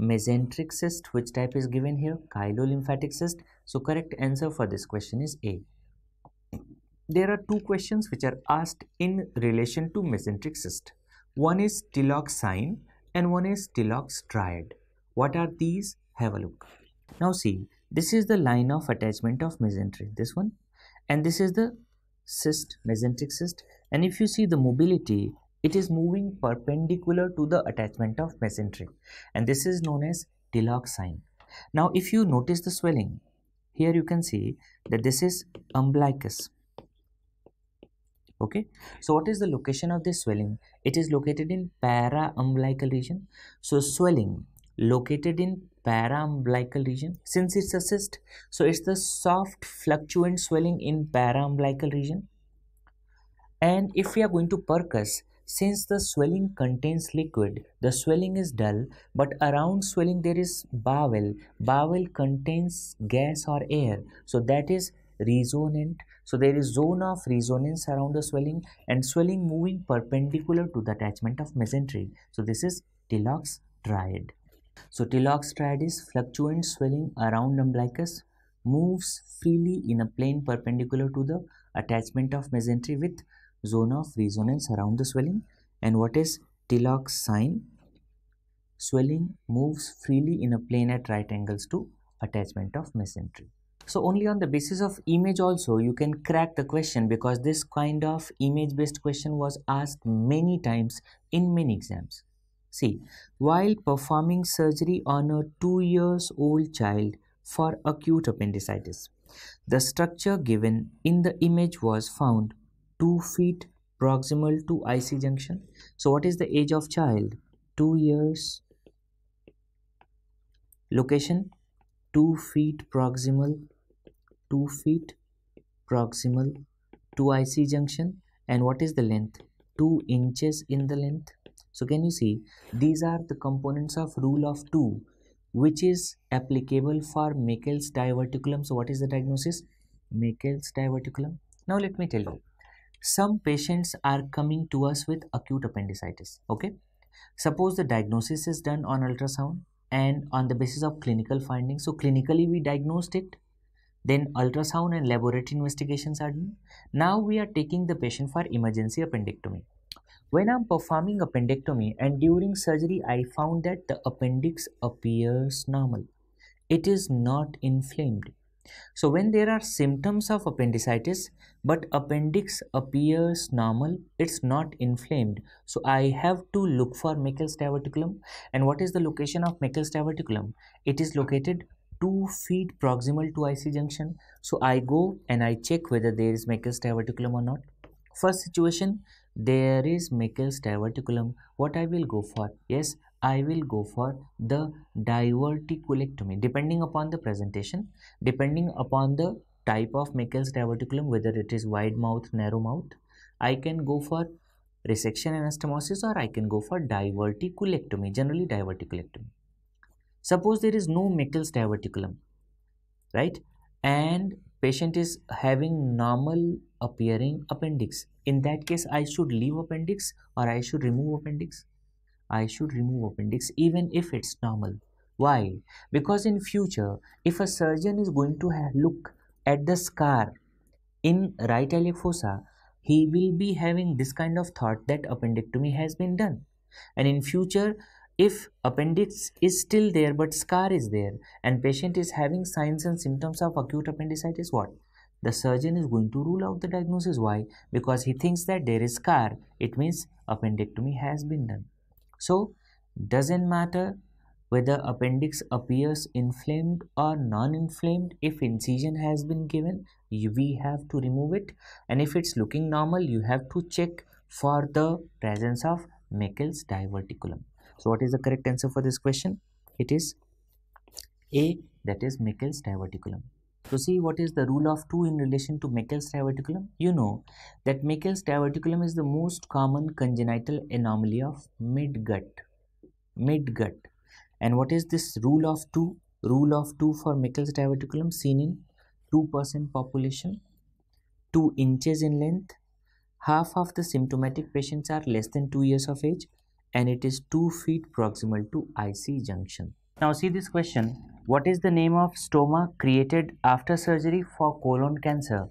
Mesenteric cyst. Which type is given here? Chylolymphatic cyst. So correct answer for this question is A there are two questions which are asked in relation to mesenteric cyst. One is Tillock sign and one is Tillock's triad. What are these? Have a look. Now see, this is the line of attachment of mesentery, this one. And this is the cyst, mesenteric cyst. And if you see the mobility, it is moving perpendicular to the attachment of mesentery, And this is known as Tillock sign. Now if you notice the swelling, here you can see that this is umbilicus okay so what is the location of this swelling it is located in para umbilical region so swelling located in para umbilical region since it's a cyst so it's the soft fluctuant swelling in para umbilical region and if we are going to percus since the swelling contains liquid the swelling is dull but around swelling there is bowel bowel contains gas or air so that is resonant so there is zone of resonance around the swelling and swelling moving perpendicular to the attachment of mesentery so this is Tilloch's triad so Tilloch's triad is fluctuant swelling around umbilicus moves freely in a plane perpendicular to the attachment of mesentery with zone of resonance around the swelling and what is Tilloch's sign swelling moves freely in a plane at right angles to attachment of mesentery so only on the basis of image also you can crack the question because this kind of image based question was asked many times in many exams. See, while performing surgery on a 2 years old child for acute appendicitis, the structure given in the image was found 2 feet proximal to IC junction. So what is the age of child? 2 years. Location 2 feet proximal 2 feet proximal to IC junction and what is the length 2 inches in the length so can you see these are the components of rule of 2 which is applicable for Meckel's diverticulum so what is the diagnosis Meckel's diverticulum now let me tell you some patients are coming to us with acute appendicitis okay suppose the diagnosis is done on ultrasound and on the basis of clinical findings so clinically we diagnosed it then ultrasound and laboratory investigations are done. Now we are taking the patient for emergency appendectomy. When I'm performing appendectomy and during surgery, I found that the appendix appears normal. It is not inflamed. So when there are symptoms of appendicitis, but appendix appears normal, it's not inflamed. So I have to look for Meckel's diverticulum. And what is the location of Meckel's diverticulum? It is located 2 feet proximal to IC junction. So I go and I check whether there is Meckel's diverticulum or not. First situation, there is Meckel's diverticulum. What I will go for? Yes, I will go for the diverticulectomy depending upon the presentation, depending upon the type of Meckel's diverticulum, whether it is wide mouth, narrow mouth. I can go for resection anastomosis or I can go for diverticulectomy, generally diverticulectomy. Suppose there is no Meckel's diverticulum, right? And patient is having normal appearing appendix. In that case, I should leave appendix or I should remove appendix. I should remove appendix even if it's normal. Why? Because in future, if a surgeon is going to look at the scar in right iliac fossa, he will be having this kind of thought that appendectomy has been done. And in future, if appendix is still there but scar is there and patient is having signs and symptoms of acute appendicitis what the surgeon is going to rule out the diagnosis why because he thinks that there is scar it means appendectomy has been done so doesn't matter whether appendix appears inflamed or non-inflamed if incision has been given we have to remove it and if it's looking normal you have to check for the presence of Meckel's diverticulum so what is the correct answer for this question it is a that is Meckel's diverticulum so see what is the rule of 2 in relation to Meckel's diverticulum? You know that Meckel's diverticulum is the most common congenital anomaly of midgut. Midgut. And what is this rule of 2? Rule of 2 for Meckel's diverticulum seen in 2% population, 2 inches in length, half of the symptomatic patients are less than 2 years of age and it is 2 feet proximal to IC junction. Now see this question. What is the name of stoma created after surgery for colon cancer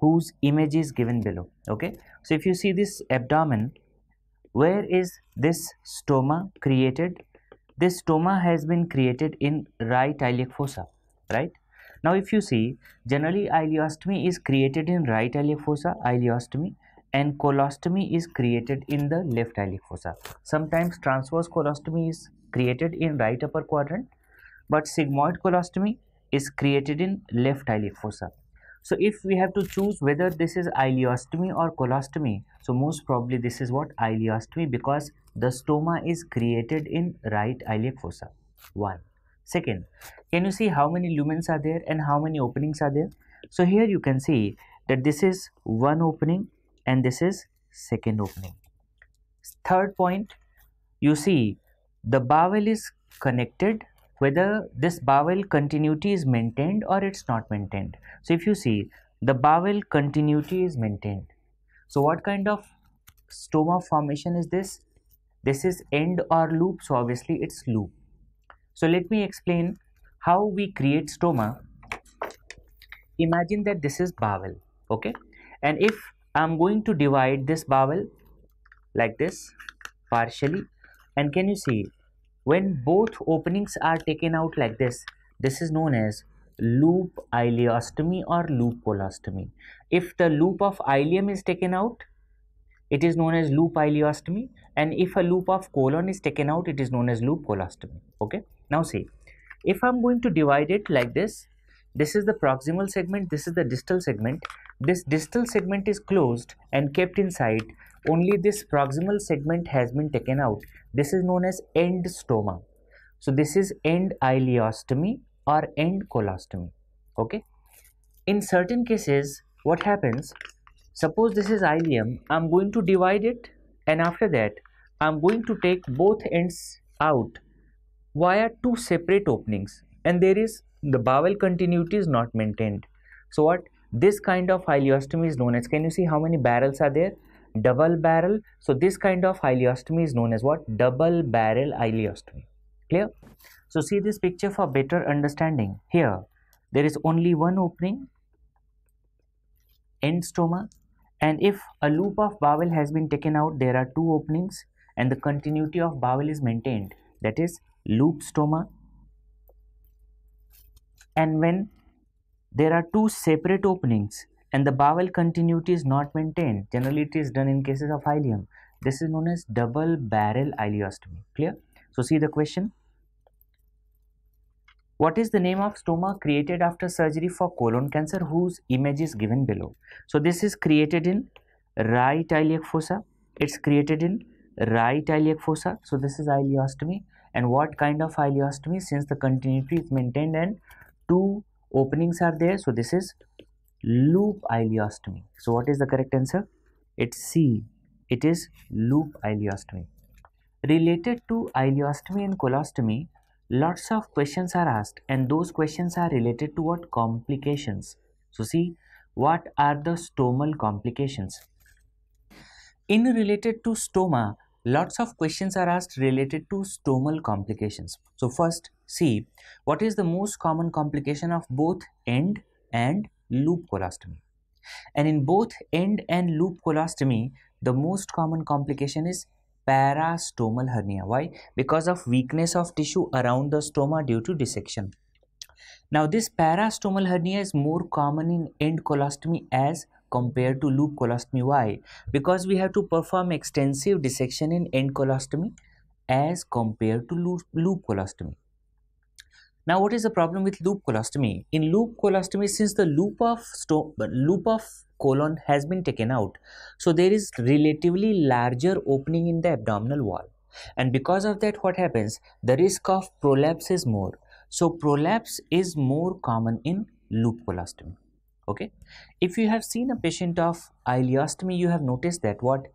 whose image is given below? Okay. So if you see this abdomen, where is this stoma created? This stoma has been created in right iliac fossa, right? Now if you see, generally ileostomy is created in right iliac fossa, ileostomy and colostomy is created in the left iliac fossa. Sometimes transverse colostomy is created in right upper quadrant, but sigmoid colostomy is created in left iliac fossa. So if we have to choose whether this is ileostomy or colostomy, so most probably this is what ileostomy because the stoma is created in right iliac fossa. One. Second, can you see how many lumens are there and how many openings are there? So here you can see that this is one opening and this is second opening third point you see the bowel is connected whether this bowel continuity is maintained or it's not maintained so if you see the bowel continuity is maintained so what kind of stoma formation is this this is end or loop so obviously it's loop so let me explain how we create stoma imagine that this is bowel okay and if I'm going to divide this bowel like this partially and can you see when both openings are taken out like this this is known as loop ileostomy or loop colostomy if the loop of ileum is taken out it is known as loop ileostomy and if a loop of colon is taken out it is known as loop colostomy okay now see if i'm going to divide it like this this is the proximal segment this is the distal segment this distal segment is closed and kept inside only this proximal segment has been taken out this is known as end stoma so this is end ileostomy or end colostomy okay in certain cases what happens suppose this is ileum i'm going to divide it and after that i'm going to take both ends out via two separate openings and there is the bowel continuity is not maintained so what this kind of ileostomy is known as, can you see how many barrels are there? Double barrel. So this kind of ileostomy is known as what? Double barrel ileostomy. Clear? So see this picture for better understanding. Here, there is only one opening, end stoma. And if a loop of bowel has been taken out, there are two openings and the continuity of bowel is maintained. That is loop stoma. And when there are two separate openings and the bowel continuity is not maintained. Generally, it is done in cases of ileum. This is known as double barrel ileostomy. Clear? So, see the question. What is the name of stoma created after surgery for colon cancer whose image is given below? So, this is created in right iliac fossa. It's created in right iliac fossa. So, this is ileostomy. And what kind of ileostomy? Since the continuity is maintained and two openings are there so this is loop ileostomy so what is the correct answer it's c it is loop ileostomy related to ileostomy and colostomy lots of questions are asked and those questions are related to what complications so see what are the stomal complications in related to stoma Lots of questions are asked related to stomal complications. So first, see what is the most common complication of both end and loop colostomy. And in both end and loop colostomy, the most common complication is parastomal hernia. Why? Because of weakness of tissue around the stoma due to dissection. Now, this parastomal hernia is more common in end colostomy as compared to loop colostomy. Why? Because we have to perform extensive dissection in end colostomy as compared to loop, loop colostomy. Now, what is the problem with loop colostomy? In loop colostomy, since the loop of loop of colon has been taken out, so there is relatively larger opening in the abdominal wall, and because of that, what happens? The risk of prolapse is more. So, prolapse is more common in loop colostomy okay if you have seen a patient of ileostomy you have noticed that what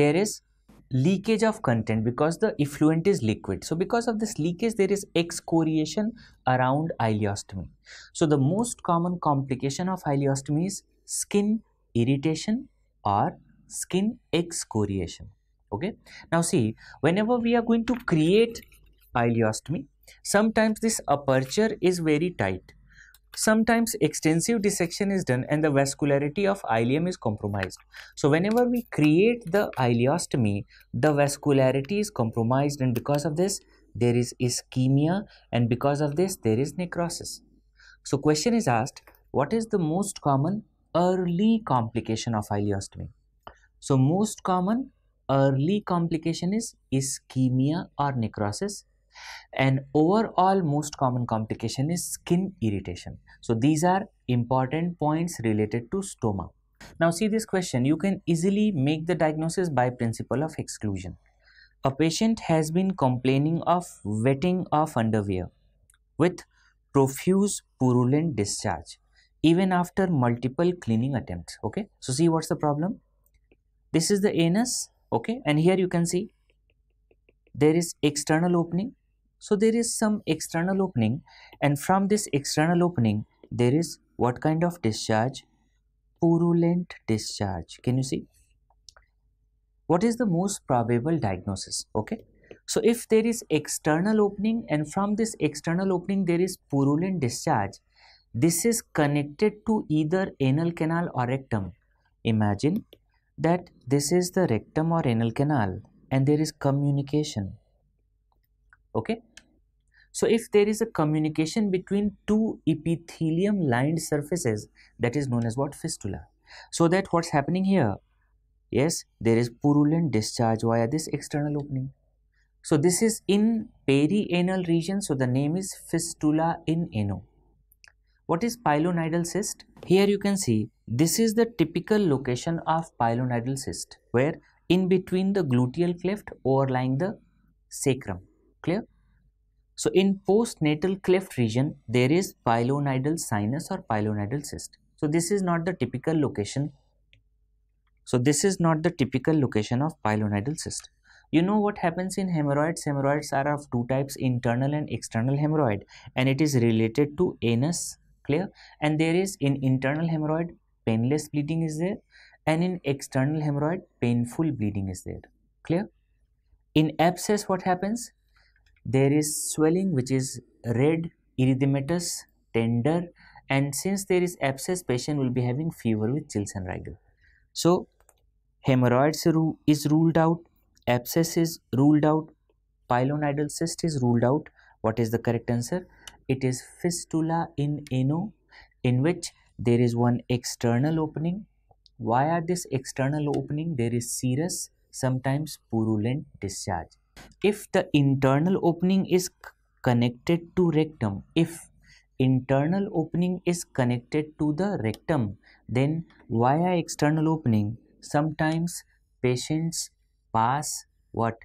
there is leakage of content because the effluent is liquid so because of this leakage there is excoriation around ileostomy so the most common complication of ileostomy is skin irritation or skin excoriation okay now see whenever we are going to create ileostomy sometimes this aperture is very tight sometimes extensive dissection is done and the vascularity of ileum is compromised. So whenever we create the ileostomy, the vascularity is compromised and because of this, there is ischemia and because of this, there is necrosis. So question is asked, what is the most common early complication of ileostomy? So most common early complication is ischemia or necrosis and overall most common complication is skin irritation so these are important points related to stoma now see this question you can easily make the diagnosis by principle of exclusion a patient has been complaining of wetting of underwear with profuse purulent discharge even after multiple cleaning attempts okay so see what's the problem this is the anus okay and here you can see there is external opening so there is some external opening and from this external opening there is what kind of discharge? Purulent discharge. Can you see? What is the most probable diagnosis? Okay. So if there is external opening and from this external opening there is purulent discharge, this is connected to either anal canal or rectum. Imagine that this is the rectum or anal canal and there is communication okay so if there is a communication between two epithelium lined surfaces that is known as what fistula. So that what's happening here? Yes, there is purulent discharge via this external opening. So this is in perianal region. So the name is fistula in ano. What is pilonidal cyst? Here you can see this is the typical location of pilonidal cyst where in between the gluteal cleft overlying the sacrum. Clear? So in postnatal cleft region, there is pylonidal sinus or pylonidal cyst. So this is not the typical location. So this is not the typical location of pylonidal cyst. You know what happens in hemorrhoids? Hemorrhoids are of two types, internal and external hemorrhoid. And it is related to anus, clear? And there is in internal hemorrhoid, painless bleeding is there. And in external hemorrhoid, painful bleeding is there, clear? In abscess, what happens? there is swelling which is red, erythematous, tender and since there is abscess patient will be having fever with chills and wriggle. So hemorrhoids is ruled out, abscess is ruled out, pilonidal cyst is ruled out. What is the correct answer? It is fistula in ano in which there is one external opening. Why are this external opening? There is serous, sometimes purulent discharge if the internal opening is connected to rectum if internal opening is connected to the rectum then via external opening sometimes patients pass what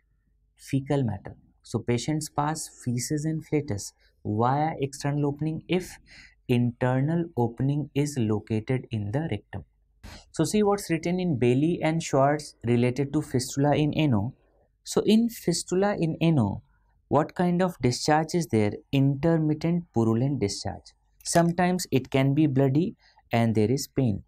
fecal matter so patients pass feces and flatus via external opening if internal opening is located in the rectum so see what's written in Bailey and Schwartz related to fistula in ANO so in fistula in NO, what kind of discharge is there? Intermittent purulent discharge. Sometimes it can be bloody and there is pain.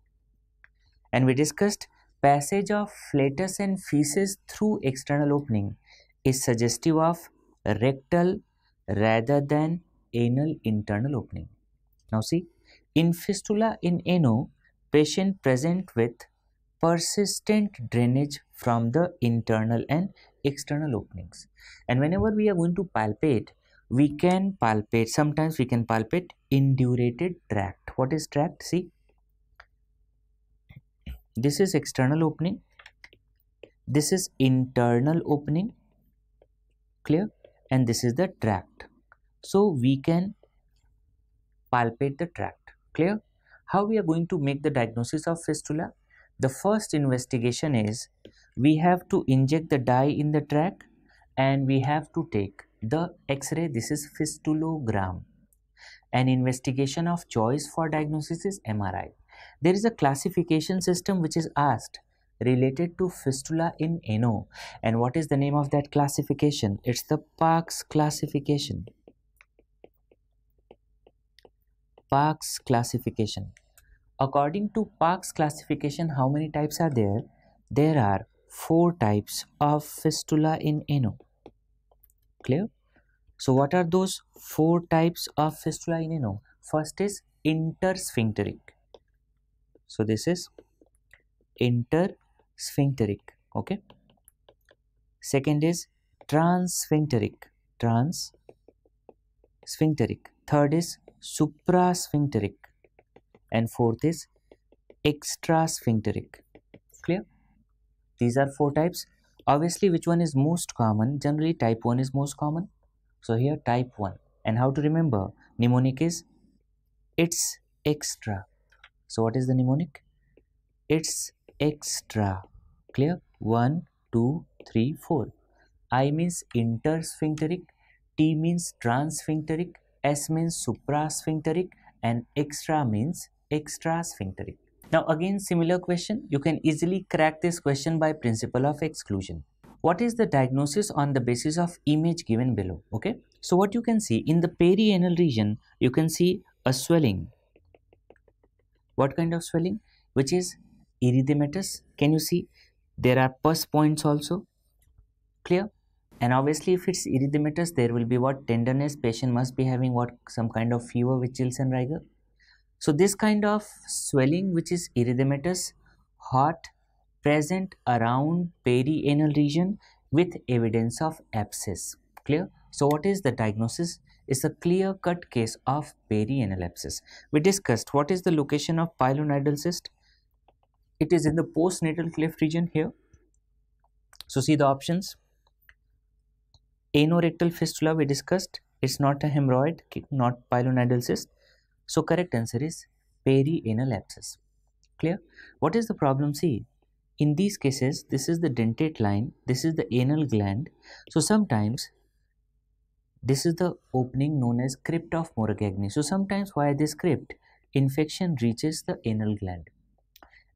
And we discussed passage of flatus and feces through external opening is suggestive of rectal rather than anal internal opening. Now see, in fistula in NO, patient present with persistent drainage from the internal and external openings and whenever we are going to palpate we can palpate sometimes we can palpate indurated tract what is tract see this is external opening this is internal opening clear and this is the tract so we can palpate the tract clear how we are going to make the diagnosis of fistula the first investigation is we have to inject the dye in the track and we have to take the x-ray this is fistulogram an investigation of choice for diagnosis is mri there is a classification system which is asked related to fistula in ano, And what is the name of that classification? It's the Parks classification. Parks classification. According to Parks classification, how many types are there? There are four types of fistula in ano. Clear? So what are those four types of fistula in ano? First is intersphincteric. So this is intersphincteric. Okay. Second is transsphincteric. sphincteric. Third is suprasphincteric. And fourth is extrasphincteric these are four types obviously which one is most common generally type 1 is most common so here type 1 and how to remember mnemonic is it's extra so what is the mnemonic it's extra clear One, two, three, four. i means intersphincteric t means transphincteric s means suprasphincteric and extra means extrasphincteric now again similar question, you can easily crack this question by principle of exclusion. What is the diagnosis on the basis of image given below? Okay, so what you can see in the perianal region, you can see a swelling. What kind of swelling? Which is erythematous. Can you see? There are pus points also. Clear? and obviously if it's erythematous there will be what tenderness patient must be having what some kind of fever with chills and rigor so this kind of swelling which is erythematous, hot, present around perianal region with evidence of abscess. Clear? So what is the diagnosis? It's a clear-cut case of perianal abscess. We discussed what is the location of pilonidal cyst. It is in the postnatal cleft region here. So see the options. Anorectal fistula we discussed. It's not a hemorrhoid, not pilonidal cyst. So correct answer is perianal abscess. Clear? What is the problem? See, in these cases, this is the dentate line, this is the anal gland. So sometimes this is the opening known as crypt of morgagni. So sometimes via this crypt, infection reaches the anal gland.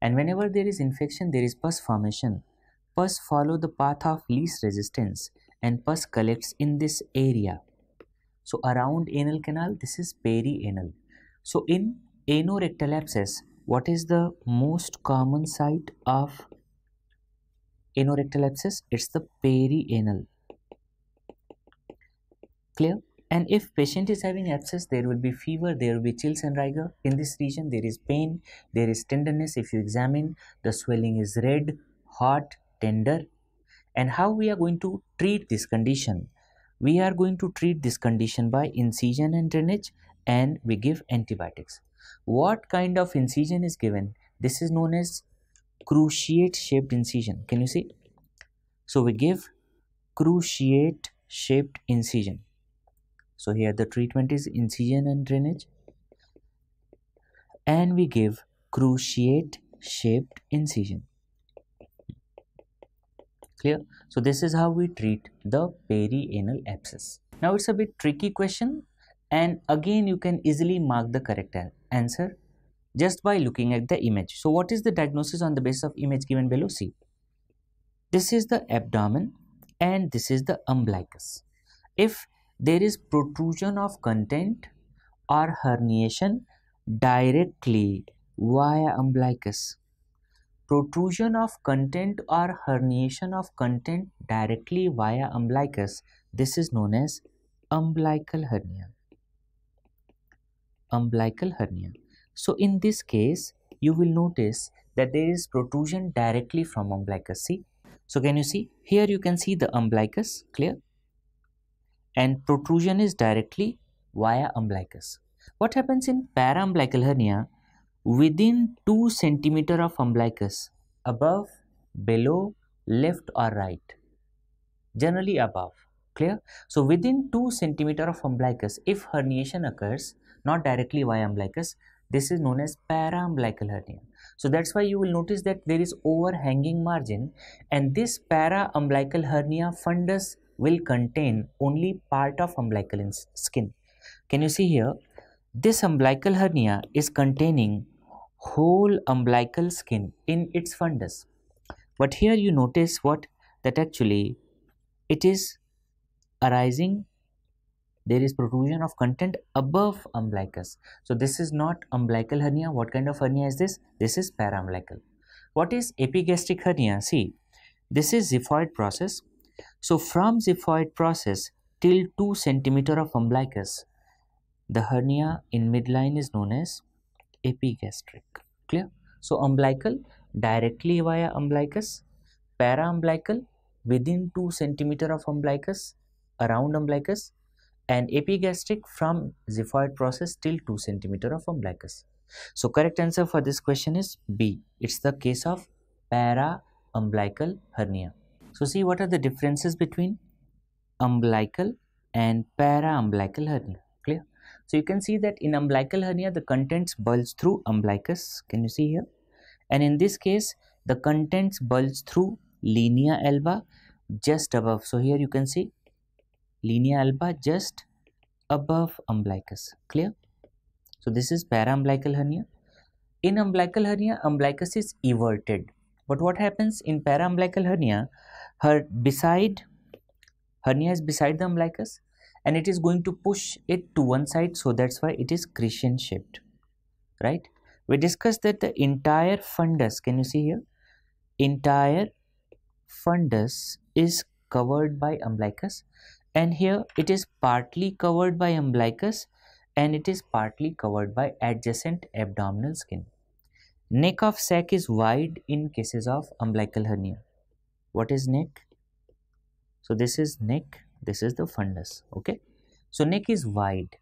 And whenever there is infection, there is pus formation. Pus follow the path of least resistance and pus collects in this area. So around anal canal, this is perianal. So in anorectal abscess, what is the most common site of anorectal abscess? It's the perianal. Clear? And if patient is having abscess, there will be fever, there will be chills and rigor. In this region, there is pain, there is tenderness. If you examine, the swelling is red, hot, tender. And how we are going to treat this condition? We are going to treat this condition by incision and drainage and we give antibiotics. What kind of incision is given? This is known as cruciate shaped incision. Can you see? So we give cruciate shaped incision. So here the treatment is incision and drainage. And we give cruciate shaped incision. Clear? So this is how we treat the perianal abscess. Now it's a bit tricky question and again you can easily mark the correct answer just by looking at the image. So what is the diagnosis on the basis of image given below? See, this is the abdomen and this is the umbilicus. If there is protrusion of content or herniation directly via umbilicus, protrusion of content or herniation of content directly via umbilicus, this is known as umbilical hernia umbilical hernia. So in this case, you will notice that there is protrusion directly from umbilicus. See? So can you see? Here you can see the umbilicus, clear? And protrusion is directly via umbilicus. What happens in paraumbilical hernia? Within 2 centimeter of umbilicus, above, below, left or right? Generally above, clear? So within 2 centimeter of umbilicus, if herniation occurs, not directly via umbilicus. This is known as paraumbilical hernia. So that's why you will notice that there is overhanging margin and this paraumbilical hernia fundus will contain only part of umbilical skin. Can you see here? This umbilical hernia is containing whole umbilical skin in its fundus. But here you notice what that actually it is arising there is protrusion of content above umbilicus. So this is not umbilical hernia. What kind of hernia is this? This is paraumbilical. What is epigastric hernia? See, this is xiphoid process. So from xiphoid process till 2 centimeter of umbilicus, the hernia in midline is known as epigastric. Clear? So umbilical directly via umbilicus, paraumbilical within 2 centimeter of umbilicus, around umbilicus and epigastric from xiphoid process till 2 centimeter of umbilicus. So correct answer for this question is B. It's the case of para umbilical hernia. So see what are the differences between umbilical and para umbilical hernia. Clear? So you can see that in umbilical hernia the contents bulge through umbilicus. Can you see here? And in this case the contents bulge through linea alba just above. So here you can see linea alba just above umbilicus. Clear? So this is paraumbilical hernia. In umbilical hernia, umbilicus is everted. But what happens in paraumbilical hernia? Her beside hernia is beside the umbilicus and it is going to push it to one side so that's why it is crescent shaped right we discussed that the entire fundus can you see here entire fundus is covered by umbilicus and here it is partly covered by umbilicus and it is partly covered by adjacent abdominal skin. Neck of sac is wide in cases of umbilical hernia. What is neck? So this is neck, this is the fundus, okay? So neck is wide.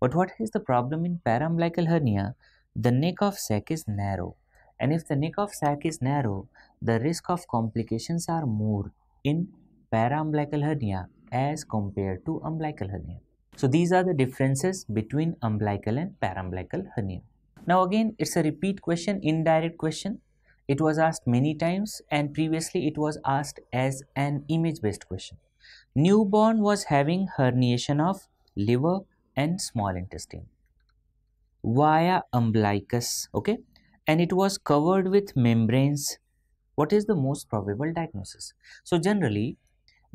But what is the problem in paraumbilical hernia? The neck of sac is narrow. And if the neck of sac is narrow, the risk of complications are more in paraumbilical hernia as compared to umbilical hernia. So these are the differences between umbilical and parambilical hernia. Now again, it's a repeat question, indirect question. It was asked many times and previously it was asked as an image based question. Newborn was having herniation of liver and small intestine via umbilicus, okay? And it was covered with membranes. What is the most probable diagnosis? So generally,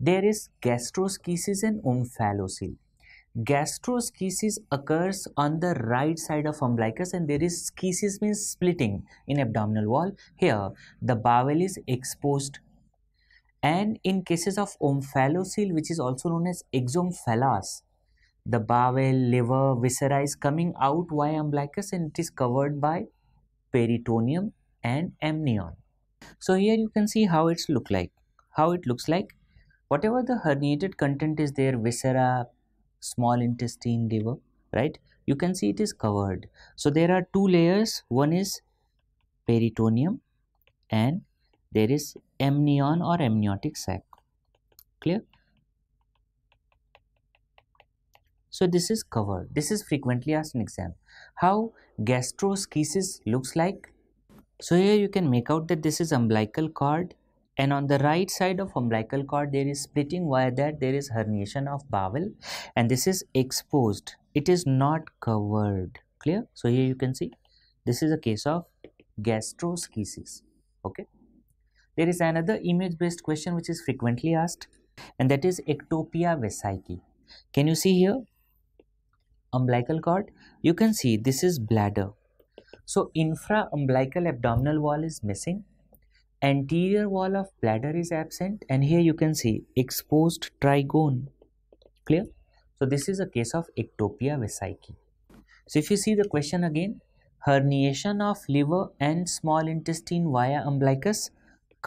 there is gastroschisis and omphalocele. Gastroschisis occurs on the right side of umbilicus and there is schisis means splitting in abdominal wall. Here the bowel is exposed and in cases of omphalocele which is also known as exomphalas, the bowel, liver, viscera is coming out via umbilicus and it is covered by peritoneum and amnion. So here you can see how it's look like, how it looks like whatever the herniated content is there viscera small intestine liver right you can see it is covered so there are two layers one is peritoneum and there is amnion or amniotic sac clear so this is covered this is frequently asked in exam how gastroschisis looks like so here you can make out that this is umbilical cord and on the right side of umbilical cord there is splitting via that there is herniation of bowel and this is exposed it is not covered clear so here you can see this is a case of gastroschisis okay there is another image based question which is frequently asked and that is ectopia vesicae can you see here umbilical cord you can see this is bladder so infra umbilical abdominal wall is missing anterior wall of bladder is absent and here you can see exposed trigone clear so this is a case of ectopia vesiculae so if you see the question again herniation of liver and small intestine via umbilicus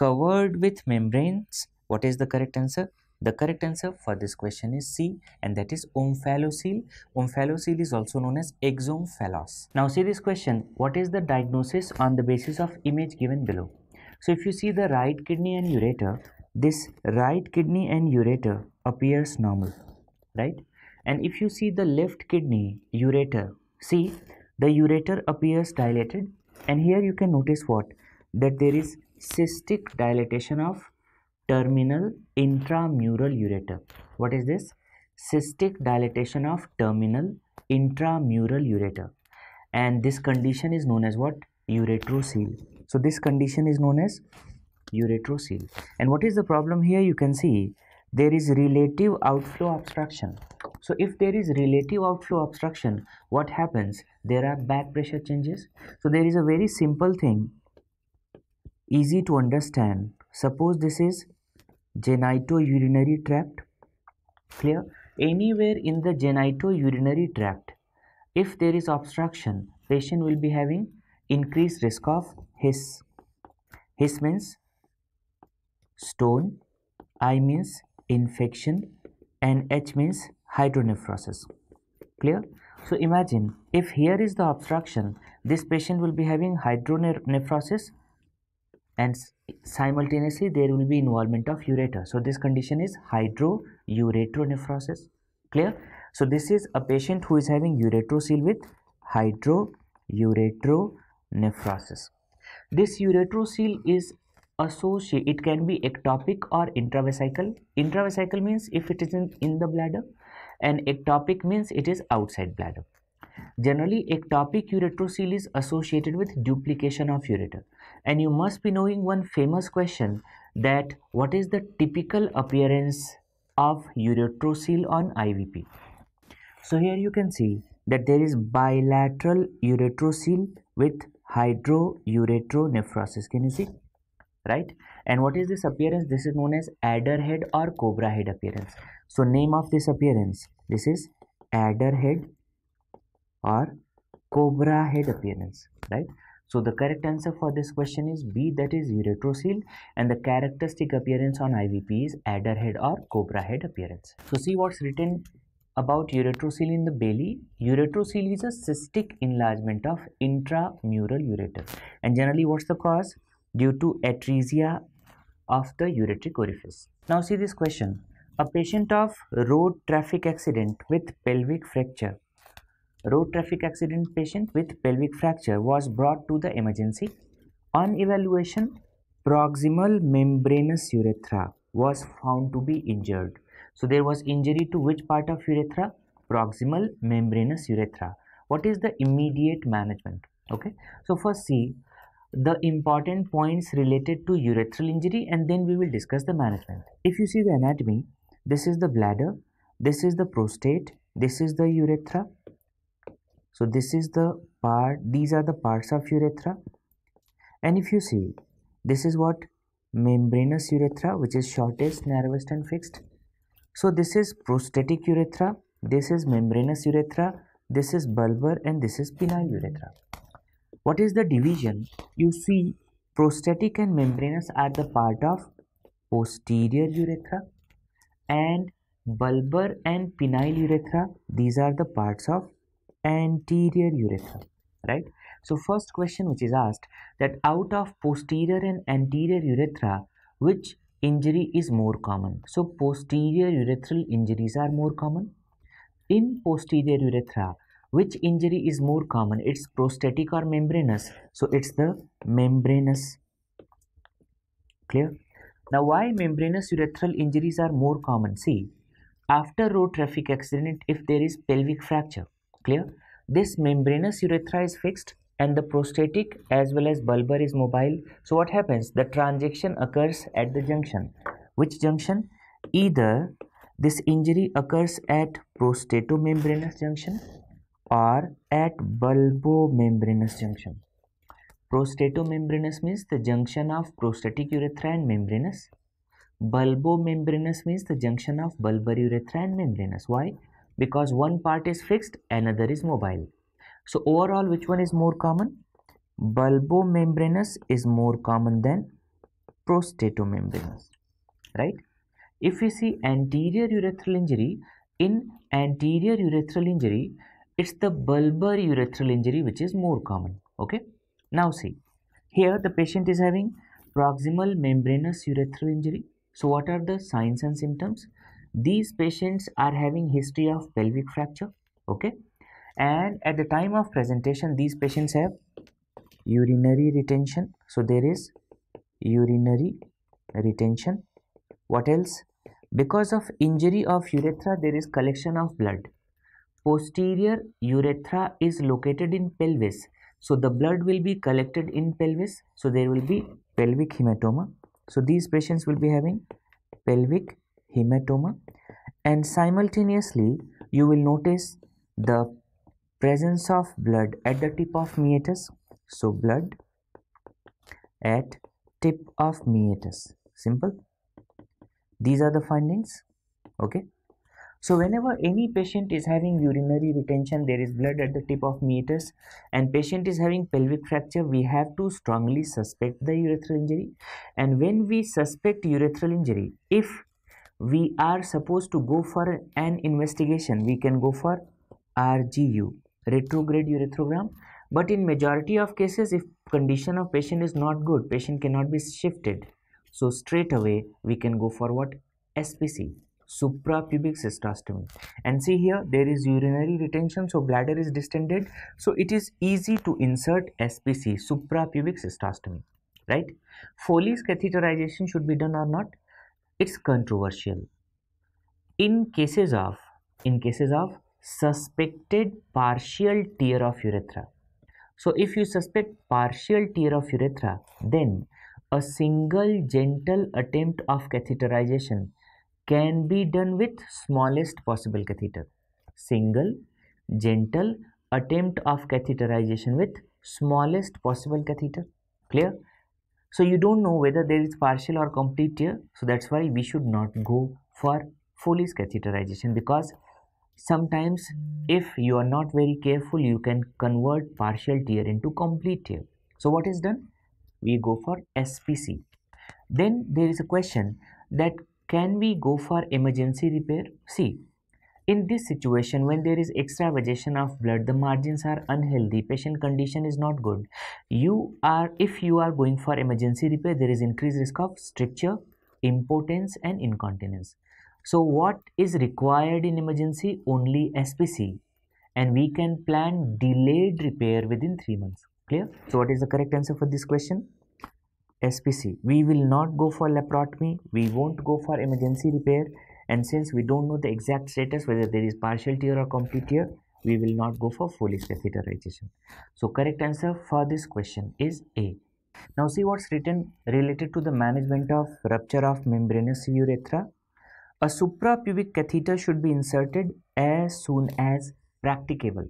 covered with membranes what is the correct answer the correct answer for this question is C and that is omphalocele. Omphalocele is also known as exomphalos. Now see this question. What is the diagnosis on the basis of image given below? So if you see the right kidney and ureter, this right kidney and ureter appears normal, right? And if you see the left kidney, ureter, see the ureter appears dilated and here you can notice what? That there is cystic dilatation of terminal intramural ureter. What is this? Cystic dilatation of terminal intramural ureter and this condition is known as what? Ureterocele so this condition is known as ureterocele and what is the problem here you can see there is relative outflow obstruction so if there is relative outflow obstruction what happens there are back pressure changes so there is a very simple thing easy to understand suppose this is genitourinary tract clear anywhere in the genitourinary tract if there is obstruction patient will be having increased risk of his his means stone i means infection and h means hydronephrosis clear so imagine if here is the obstruction this patient will be having hydronephrosis and simultaneously there will be involvement of ureter so this condition is hydrouretronephrosis clear so this is a patient who is having ureterocele with hydrouretronephrosis this ureterosil is associated, it can be ectopic or intravesical. Intravesical means if it is in, in the bladder and ectopic means it is outside bladder. Generally, ectopic ureterocele is associated with duplication of ureter. And you must be knowing one famous question that what is the typical appearance of ureterosil on IVP. So here you can see that there is bilateral ureterosil with hydrouretronephrosis can you see right and what is this appearance this is known as adder head or cobra head appearance so name of this appearance this is adder head or cobra head appearance right so the correct answer for this question is b that is uretrocele and the characteristic appearance on ivp is adder head or cobra head appearance so see what's written about uretrocele in the belly, uretrocele is a cystic enlargement of intramural ureter. And generally, what's the cause? Due to atresia of the ureteric orifice. Now, see this question. A patient of road traffic accident with pelvic fracture, road traffic accident patient with pelvic fracture was brought to the emergency. On evaluation, proximal membranous urethra was found to be injured. So there was injury to which part of urethra? Proximal membranous urethra. What is the immediate management? Okay. So first see the important points related to urethral injury and then we will discuss the management. If you see the anatomy, this is the bladder, this is the prostate, this is the urethra. So this is the part, these are the parts of urethra. And if you see, this is what membranous urethra which is shortest, narrowest and fixed. So this is prostatic urethra, this is membranous urethra, this is bulbar and this is penile urethra. What is the division? You see prostatic and membranous are the part of posterior urethra and bulbar and penile urethra these are the parts of anterior urethra right so first question which is asked that out of posterior and anterior urethra which injury is more common. So posterior urethral injuries are more common. In posterior urethra, which injury is more common? It's prostatic or membranous. So it's the membranous. Clear? Now why membranous urethral injuries are more common? See, after road traffic accident, if there is pelvic fracture, clear? This membranous urethra is fixed and the prostatic as well as bulbar is mobile. So what happens? The transaction occurs at the junction. Which junction? Either this injury occurs at prostatomembranous junction or at bulbomembranous junction. Prostatomembranous means the junction of prostatic urethra and membranous. Bulbomembranous means the junction of bulbar urethra and membranous. Why? Because one part is fixed, another is mobile. So overall which one is more common? Bulbomembranous is more common than prostatomembranous, right? If we see anterior urethral injury, in anterior urethral injury, it's the bulbar urethral injury which is more common, okay? Now see, here the patient is having proximal membranous urethral injury. So what are the signs and symptoms? These patients are having history of pelvic fracture, okay? and at the time of presentation these patients have urinary retention so there is urinary retention what else because of injury of urethra there is collection of blood posterior urethra is located in pelvis so the blood will be collected in pelvis so there will be pelvic hematoma so these patients will be having pelvic hematoma and simultaneously you will notice the presence of blood at the tip of meatus so blood at tip of meatus simple these are the findings okay so whenever any patient is having urinary retention, there is blood at the tip of meatus and patient is having pelvic fracture, we have to strongly suspect the urethral injury. And when we suspect urethral injury, if we are supposed to go for an investigation, we can go for RGU retrograde urethrogram but in majority of cases if condition of patient is not good patient cannot be shifted so straight away we can go for what spc suprapubic cystostomy and see here there is urinary retention so bladder is distended so it is easy to insert spc suprapubic cystostomy right Foley's catheterization should be done or not it's controversial in cases of in cases of suspected partial tear of urethra. So if you suspect partial tear of urethra, then a single gentle attempt of catheterization can be done with smallest possible catheter. Single gentle attempt of catheterization with smallest possible catheter. Clear? So you don't know whether there is partial or complete tear. So that's why we should not go for Foley's catheterization because sometimes if you are not very careful you can convert partial tear into complete tear so what is done we go for spc then there is a question that can we go for emergency repair see in this situation when there is extravasation of blood the margins are unhealthy patient condition is not good you are if you are going for emergency repair there is increased risk of stricture impotence and incontinence so what is required in emergency? Only SPC and we can plan delayed repair within 3 months. Clear? So what is the correct answer for this question? SPC. We will not go for laparotomy. We won't go for emergency repair. And since we don't know the exact status whether there is partial tear or complete tear, we will not go for Foley's catheterization. So correct answer for this question is A. Now see what's written related to the management of rupture of membranous urethra a suprapubic catheter should be inserted as soon as practicable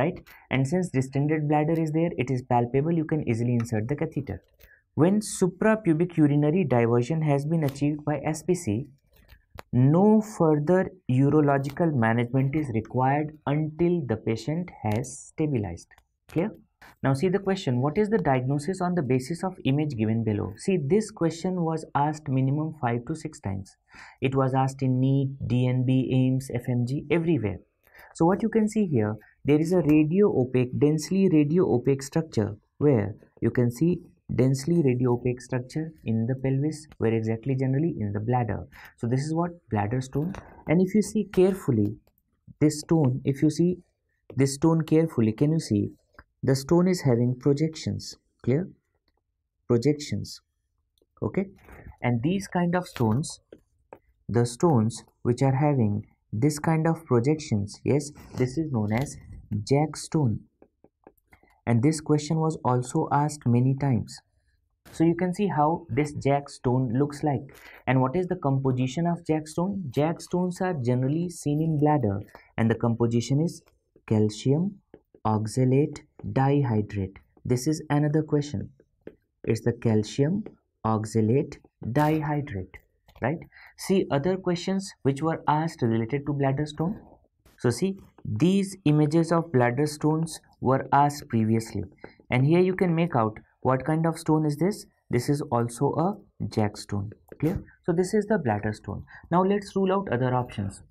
right and since distended bladder is there it is palpable you can easily insert the catheter when suprapubic urinary diversion has been achieved by SPC no further urological management is required until the patient has stabilized clear now see the question, what is the diagnosis on the basis of image given below? See this question was asked minimum 5 to 6 times. It was asked in NEET, DNB, AIMS, FMG, everywhere. So what you can see here, there is a radio opaque, densely radio opaque structure where you can see densely radio opaque structure in the pelvis where exactly generally in the bladder. So this is what bladder stone and if you see carefully this stone, if you see this stone carefully, can you see the stone is having projections clear projections okay and these kind of stones the stones which are having this kind of projections yes this is known as jack stone and this question was also asked many times so you can see how this jack stone looks like and what is the composition of jack stone jack stones are generally seen in bladder and the composition is calcium oxalate dihydrate this is another question it's the calcium oxalate dihydrate right see other questions which were asked related to bladder stone so see these images of bladder stones were asked previously and here you can make out what kind of stone is this this is also a jack stone clear so this is the bladder stone now let's rule out other options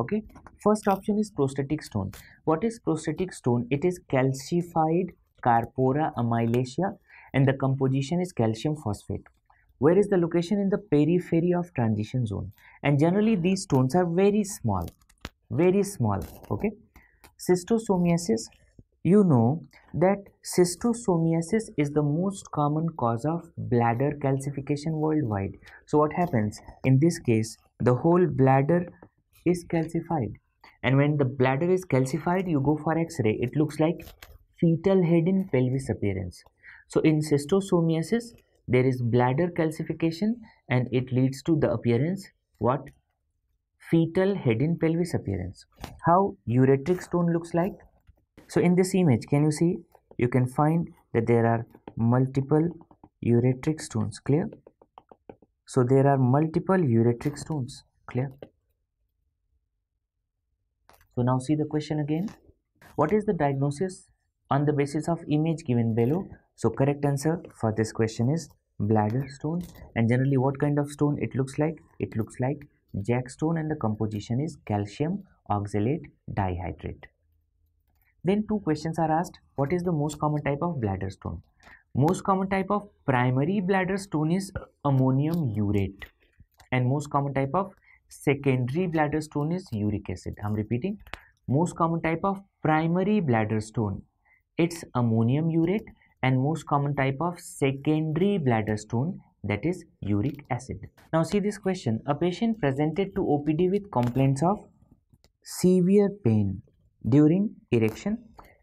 okay first option is prostatic stone what is prostatic stone it is calcified carpora amylacea and the composition is calcium phosphate where is the location in the periphery of transition zone and generally these stones are very small very small okay cystosomiasis you know that cystosomiasis is the most common cause of bladder calcification worldwide so what happens in this case the whole bladder is calcified and when the bladder is calcified you go for x-ray it looks like fetal head in pelvis appearance so in cystosomiasis there is bladder calcification and it leads to the appearance what fetal head in pelvis appearance how uretric stone looks like so in this image can you see you can find that there are multiple uretric stones clear so there are multiple uretric stones clear so now see the question again. What is the diagnosis on the basis of image given below? So correct answer for this question is bladder stone and generally what kind of stone it looks like? It looks like jack stone and the composition is calcium oxalate dihydrate. Then two questions are asked. What is the most common type of bladder stone? Most common type of primary bladder stone is ammonium urate and most common type of secondary bladder stone is uric acid. I'm repeating, most common type of primary bladder stone, it's ammonium urate and most common type of secondary bladder stone that is uric acid. Now see this question, a patient presented to OPD with complaints of severe pain during erection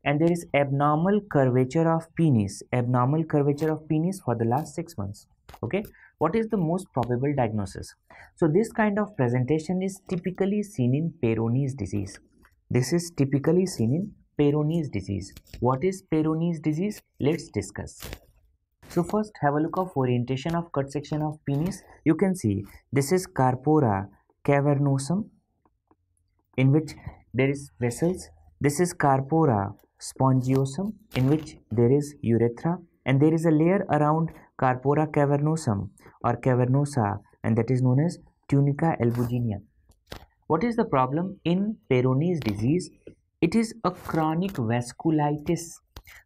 and there is abnormal curvature of penis, abnormal curvature of penis for the last 6 months. Okay, what is the most probable diagnosis so this kind of presentation is typically seen in peyronie's disease this is typically seen in peyronie's disease what is peyronie's disease let's discuss so first have a look of orientation of cut section of penis you can see this is carpora cavernosum in which there is vessels this is carpora spongiosum in which there is urethra and there is a layer around Carpora cavernosum or cavernosa and that is known as tunica albuginea. What is the problem in Peyronie's disease? It is a chronic vasculitis.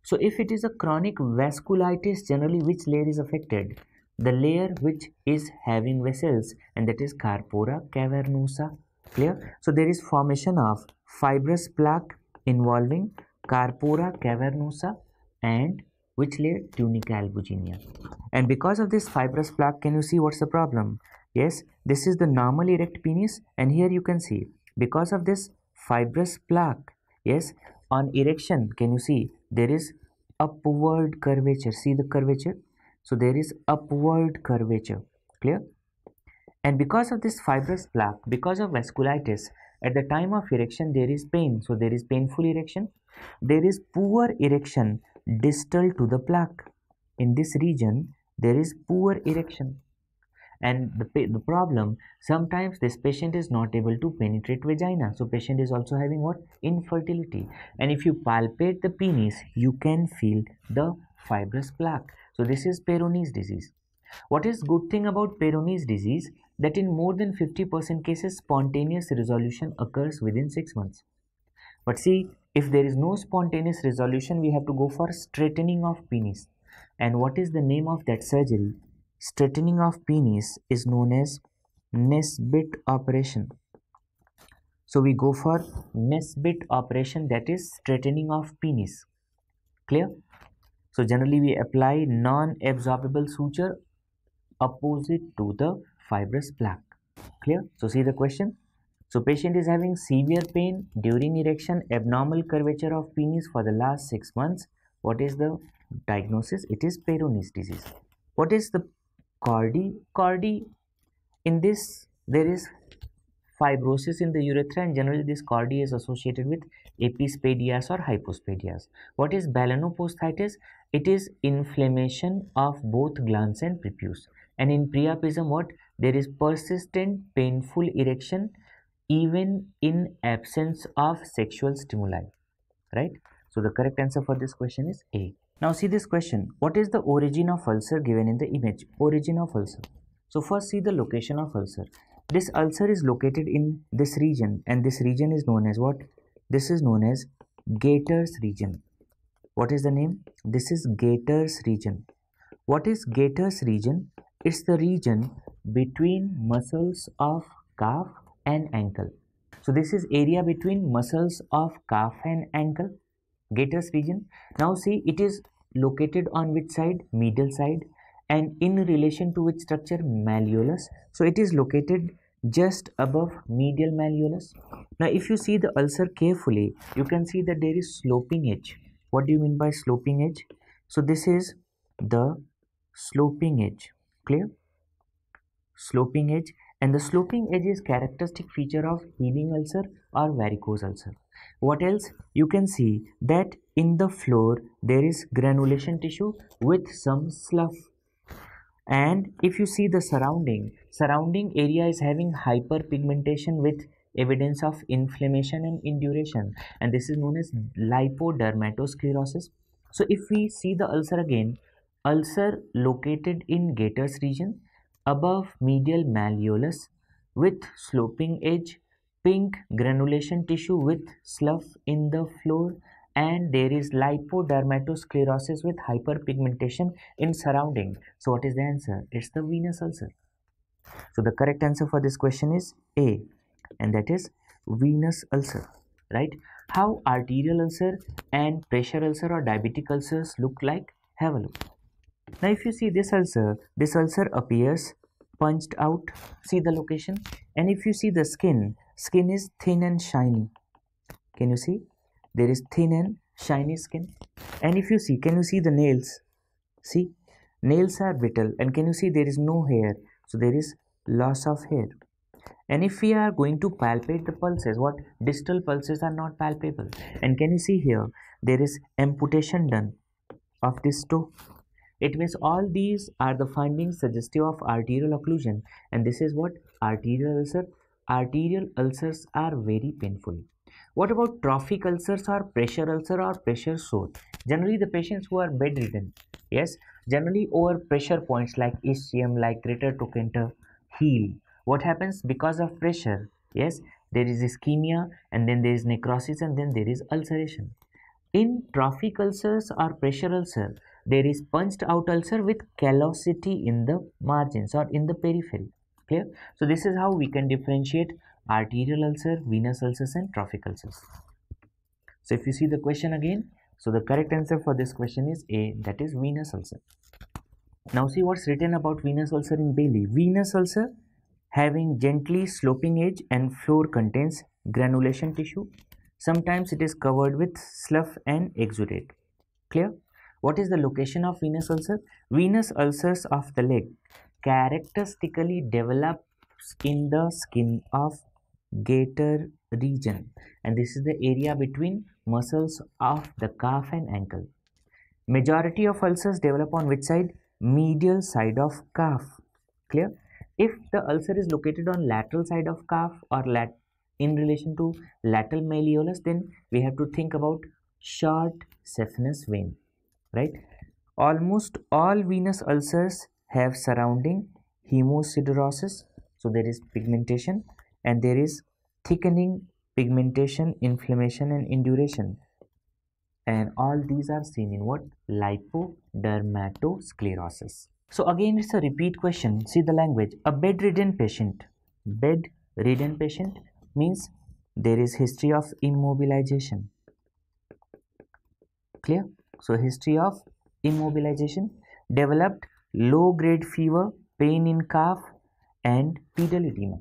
So if it is a chronic vasculitis, generally which layer is affected? The layer which is having vessels and that is Carpora cavernosa. Clear? So there is formation of fibrous plaque involving Carpora cavernosa and which lay tunica albuginea. And because of this fibrous plaque, can you see what's the problem? Yes, this is the normal erect penis and here you can see because of this fibrous plaque, yes, on erection, can you see there is upward curvature. See the curvature? So there is upward curvature. Clear? And because of this fibrous plaque, because of vasculitis, at the time of erection there is pain. So there is painful erection. There is poor erection distal to the plaque. In this region, there is poor erection. And the, the problem, sometimes this patient is not able to penetrate vagina. So patient is also having what? Infertility. And if you palpate the penis, you can feel the fibrous plaque. So this is Peyronie's disease. What is good thing about Peyronie's disease? That in more than 50% cases, spontaneous resolution occurs within 6 months. But see, if there is no spontaneous resolution, we have to go for straightening of penis. And what is the name of that surgery? Straightening of penis is known as Nesbit operation. So we go for Nesbit operation that is straightening of penis. Clear? So generally we apply non-absorbable suture opposite to the fibrous plaque. Clear? So see the question. So patient is having severe pain during erection, abnormal curvature of penis for the last 6 months. What is the diagnosis? It is Peyronie's disease. What is the cardi? Cardi, in this there is fibrosis in the urethra and generally this cardi is associated with epispadias or hypospadias. What is balanoposthitis? It is inflammation of both glands and prepuce. And in priapism what? There is persistent painful erection even in absence of sexual stimuli right so the correct answer for this question is a now see this question what is the origin of ulcer given in the image origin of ulcer so first see the location of ulcer this ulcer is located in this region and this region is known as what this is known as gator's region what is the name this is gator's region what is gator's region it's the region between muscles of calf and ankle. So this is area between muscles of calf and ankle, Gaiters region. Now see it is located on which side? Medial side and in relation to which structure? Malleolus. So it is located just above medial malleolus. Now if you see the ulcer carefully, you can see that there is sloping edge. What do you mean by sloping edge? So this is the sloping edge, clear? Sloping edge and the sloping edge is characteristic feature of healing ulcer or varicose ulcer. What else? You can see that in the floor there is granulation tissue with some slough and if you see the surrounding, surrounding area is having hyperpigmentation with evidence of inflammation and induration and this is known as lipodermatosclerosis. So if we see the ulcer again, ulcer located in Gator's region above medial malleolus with sloping edge, pink granulation tissue with slough in the floor and there is lipodermatosclerosis with hyperpigmentation in surrounding. So what is the answer? It's the venous ulcer. So the correct answer for this question is A and that is venous ulcer, right? How arterial ulcer and pressure ulcer or diabetic ulcers look like? Have a look now if you see this ulcer this ulcer appears punched out see the location and if you see the skin skin is thin and shiny can you see there is thin and shiny skin and if you see can you see the nails see nails are brittle and can you see there is no hair so there is loss of hair and if we are going to palpate the pulses what distal pulses are not palpable and can you see here there is amputation done of this toe it means all these are the findings suggestive of arterial occlusion and this is what arterial ulcer. Arterial ulcers are very painful. What about trophic ulcers or pressure ulcer or pressure sore? Generally the patients who are bedridden, yes, generally over pressure points like ischium, like greater trochanter heal. What happens because of pressure? Yes, there is ischemia and then there is necrosis and then there is ulceration. In trophic ulcers or pressure ulcer, there is punched out ulcer with callosity in the margins or in the periphery clear so this is how we can differentiate arterial ulcer venous ulcers and trophic ulcers so if you see the question again so the correct answer for this question is a that is venous ulcer now see what's written about venous ulcer in Bailey venous ulcer having gently sloping edge and floor contains granulation tissue sometimes it is covered with slough and exudate clear what is the location of venous ulcers? Venous ulcers of the leg characteristically develops in the skin of gator region and this is the area between muscles of the calf and ankle. Majority of ulcers develop on which side? Medial side of calf. Clear? If the ulcer is located on lateral side of calf or lat in relation to lateral malleolus, then we have to think about short saphenous vein right almost all venous ulcers have surrounding hemosiderosis so there is pigmentation and there is thickening pigmentation inflammation and induration and all these are seen in what lipodermatosclerosis so again it's a repeat question see the language a bedridden patient bedridden patient means there is history of immobilization clear so history of immobilization developed low grade fever, pain in calf and pedal edema,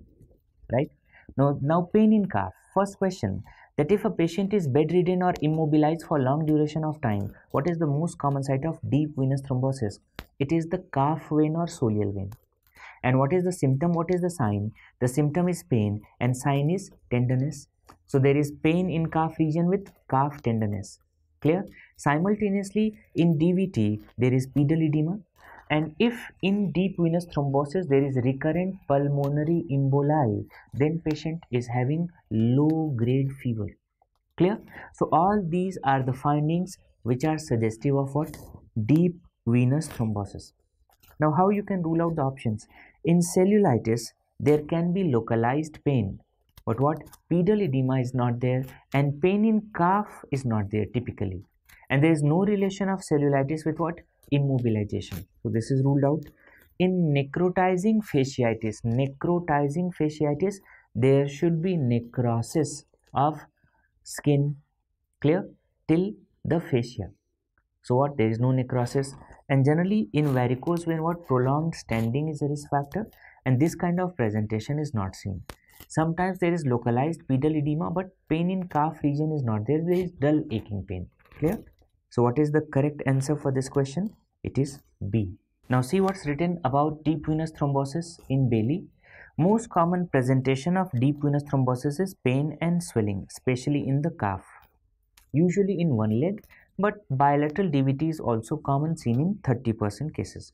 right? Now, now pain in calf, first question that if a patient is bedridden or immobilized for long duration of time, what is the most common site of deep venous thrombosis? It is the calf vein or soleal vein. And what is the symptom? What is the sign? The symptom is pain and sign is tenderness. So there is pain in calf region with calf tenderness clear simultaneously in DVT there is pedal edema and if in deep venous thrombosis there is recurrent pulmonary emboli then patient is having low grade fever clear so all these are the findings which are suggestive of what deep venous thrombosis now how you can rule out the options in cellulitis there can be localized pain but what pedal edema is not there and pain in calf is not there typically and there is no relation of cellulitis with what immobilization so this is ruled out in necrotizing fasciitis necrotizing fasciitis there should be necrosis of skin clear till the fascia so what there is no necrosis and generally in varicose vein what prolonged standing is a risk factor and this kind of presentation is not seen Sometimes there is localized pedal edema, but pain in calf region is not there. There is dull aching pain. Clear? So what is the correct answer for this question? It is B. Now see what's written about deep venous thrombosis in Bailey. Most common presentation of deep venous thrombosis is pain and swelling, especially in the calf. Usually in one leg, but bilateral DVT is also common seen in 30% cases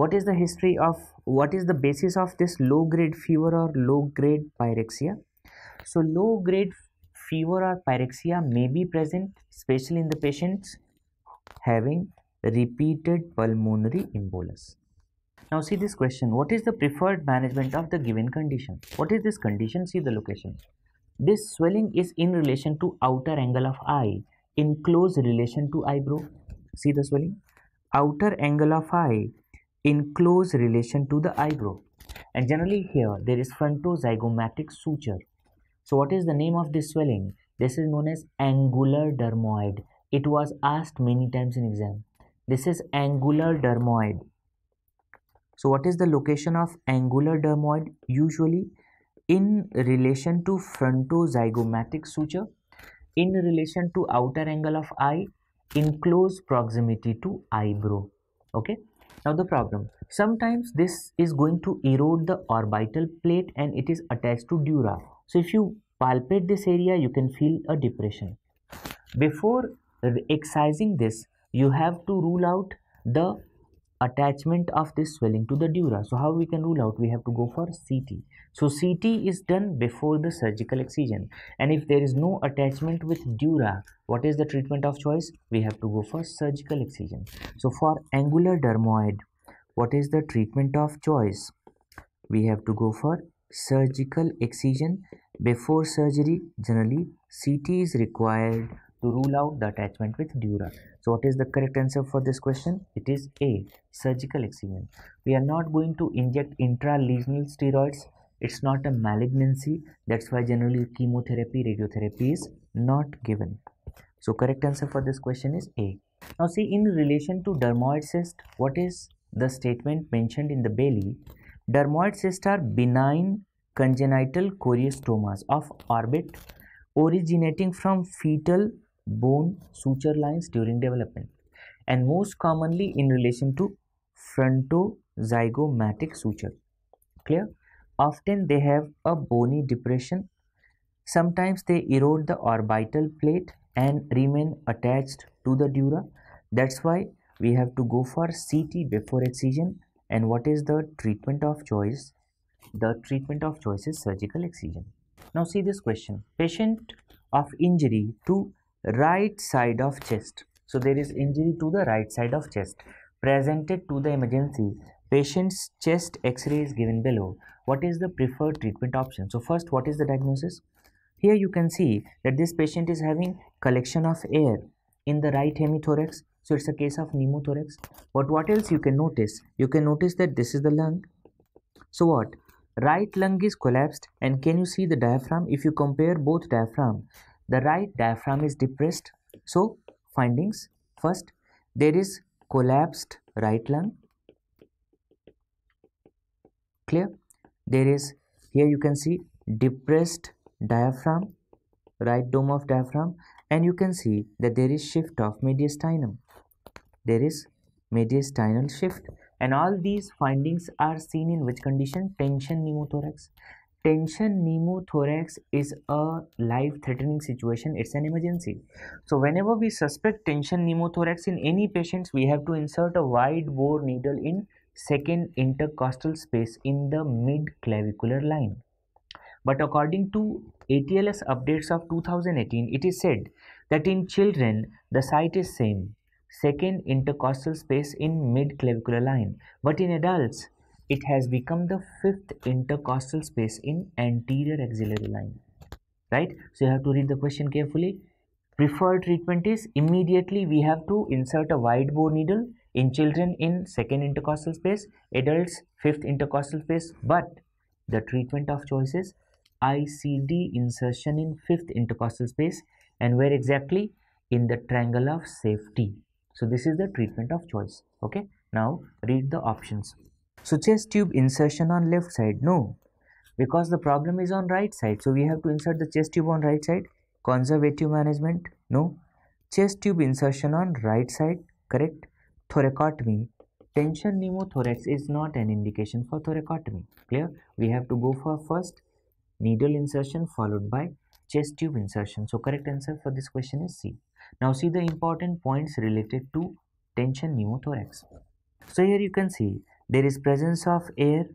what is the history of what is the basis of this low grade fever or low grade pyrexia so low grade fever or pyrexia may be present especially in the patients having repeated pulmonary embolus now see this question what is the preferred management of the given condition what is this condition see the location this swelling is in relation to outer angle of eye in close relation to eyebrow see the swelling outer angle of eye in close relation to the eyebrow and generally here there is frontozygomatic suture so what is the name of this swelling this is known as angular dermoid it was asked many times in exam this is angular dermoid so what is the location of angular dermoid usually in relation to frontozygomatic suture in relation to outer angle of eye in close proximity to eyebrow okay now the problem, sometimes this is going to erode the orbital plate and it is attached to dura. So if you palpate this area, you can feel a depression. Before excising this, you have to rule out the attachment of this swelling to the dura. So how we can rule out? We have to go for CT. So CT is done before the surgical excision. And if there is no attachment with dura, what is the treatment of choice? We have to go for surgical excision. So for angular dermoid, what is the treatment of choice? We have to go for surgical excision. Before surgery, generally CT is required to rule out the attachment with dura so what is the correct answer for this question it is a surgical excision we are not going to inject intralesional steroids it's not a malignancy that's why generally chemotherapy radiotherapy is not given so correct answer for this question is a now see in relation to dermoid cyst what is the statement mentioned in the belly dermoid cysts are benign congenital choriostomas of orbit originating from fetal bone suture lines during development and most commonly in relation to frontozygomatic suture. Clear? Often they have a bony depression. Sometimes they erode the orbital plate and remain attached to the dura. That's why we have to go for CT before excision. And what is the treatment of choice? The treatment of choice is surgical excision. Now see this question. Patient of injury to right side of chest so there is injury to the right side of chest presented to the emergency patient's chest x-ray is given below what is the preferred treatment option so first what is the diagnosis here you can see that this patient is having collection of air in the right hemithorax so it's a case of pneumothorax but what else you can notice you can notice that this is the lung so what right lung is collapsed and can you see the diaphragm if you compare both diaphragm the right diaphragm is depressed so findings first there is collapsed right lung clear there is here you can see depressed diaphragm right dome of diaphragm and you can see that there is shift of mediastinum there is mediastinal shift and all these findings are seen in which condition tension pneumothorax tension pneumothorax is a life-threatening situation. It's an emergency. So whenever we suspect tension pneumothorax in any patients, we have to insert a wide bore needle in second intercostal space in the mid-clavicular line. But according to ATLS updates of 2018, it is said that in children, the site is same, second intercostal space in mid-clavicular line. But in adults, it has become the fifth intercostal space in anterior axillary line. Right? So you have to read the question carefully. Preferred treatment is immediately we have to insert a wide bore needle in children in second intercostal space, adults fifth intercostal space, but the treatment of choice is ICD insertion in fifth intercostal space and where exactly? In the triangle of safety. So this is the treatment of choice. Okay. Now read the options. So chest tube insertion on left side, no, because the problem is on right side. So we have to insert the chest tube on right side. Conservative management, no. Chest tube insertion on right side, correct. Thoracotomy, tension pneumothorax is not an indication for thoracotomy. Clear? We have to go for first needle insertion followed by chest tube insertion. So correct answer for this question is C. Now see the important points related to tension pneumothorax. So here you can see there is presence of air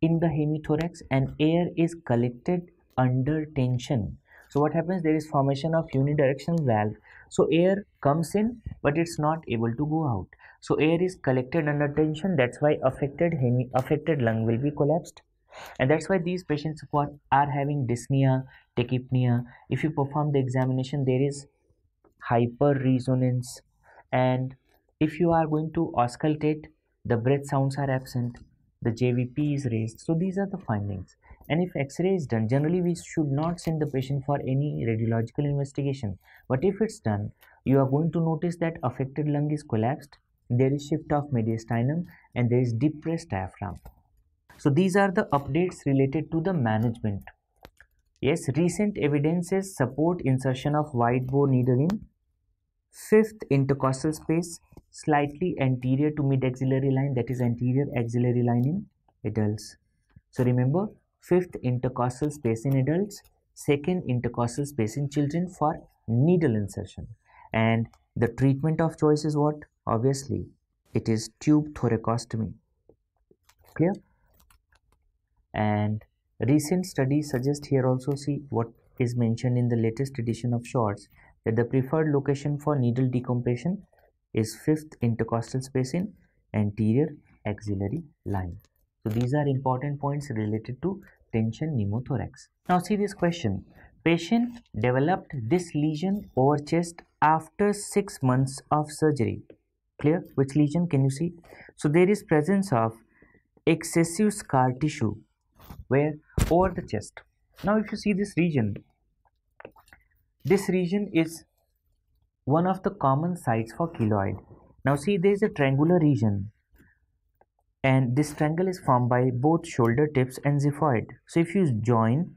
in the hemithorax and air is collected under tension so what happens there is formation of unidirectional valve so air comes in but it's not able to go out so air is collected under tension that's why affected hemi affected lung will be collapsed and that's why these patients are having dyspnea tachypnea if you perform the examination there is hyper resonance and if you are going to auscultate the breath sounds are absent the jvp is raised so these are the findings and if x-ray is done generally we should not send the patient for any radiological investigation but if it's done you are going to notice that affected lung is collapsed there is shift of mediastinum and there is depressed diaphragm so these are the updates related to the management yes recent evidences support insertion of wide bore needle in Fifth intercostal space slightly anterior to mid axillary line that is anterior axillary line in adults. So remember fifth intercostal space in adults, second intercostal space in children for needle insertion. And the treatment of choice is what? Obviously, it is tube thoracostomy. Clear? And recent studies suggest here also see what is mentioned in the latest edition of shorts that the preferred location for needle decompression is fifth intercostal in anterior axillary line. So these are important points related to tension pneumothorax. Now see this question. Patient developed this lesion over chest after 6 months of surgery. Clear? Which lesion can you see? So there is presence of excessive scar tissue where over the chest. Now if you see this region, this region is one of the common sites for keloid. Now see there is a triangular region and this triangle is formed by both shoulder tips and xiphoid. So if you join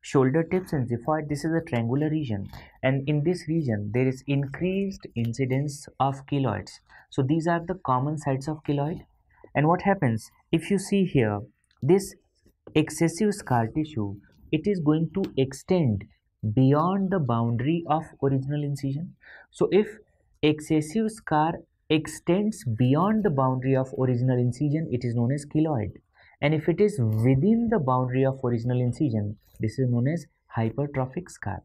shoulder tips and xiphoid this is a triangular region and in this region there is increased incidence of keloids. So these are the common sites of keloid and what happens if you see here this excessive scar tissue it is going to extend beyond the boundary of original incision. So if excessive scar extends beyond the boundary of original incision, it is known as keloid. And if it is within the boundary of original incision, this is known as hypertrophic scar.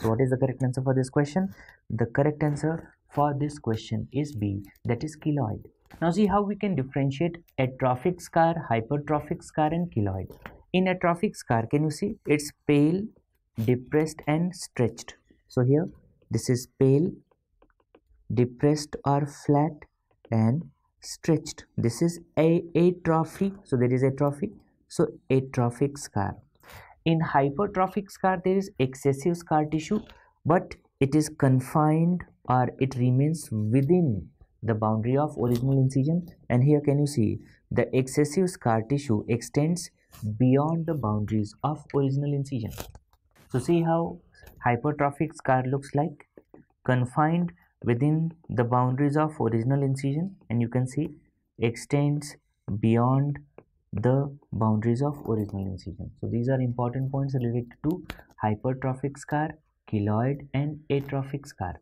So what is the correct answer for this question? The correct answer for this question is B, that is keloid. Now see how we can differentiate atrophic scar, hypertrophic scar and keloid. In atrophic scar, can you see it's pale depressed and stretched so here this is pale depressed or flat and stretched this is a atrophy so there is atrophy so atrophic scar in hypertrophic scar there is excessive scar tissue but it is confined or it remains within the boundary of original incision and here can you see the excessive scar tissue extends beyond the boundaries of original incision so see how hypertrophic scar looks like confined within the boundaries of original incision and you can see extends beyond the boundaries of original incision. So these are important points related to hypertrophic scar, keloid and atrophic scar.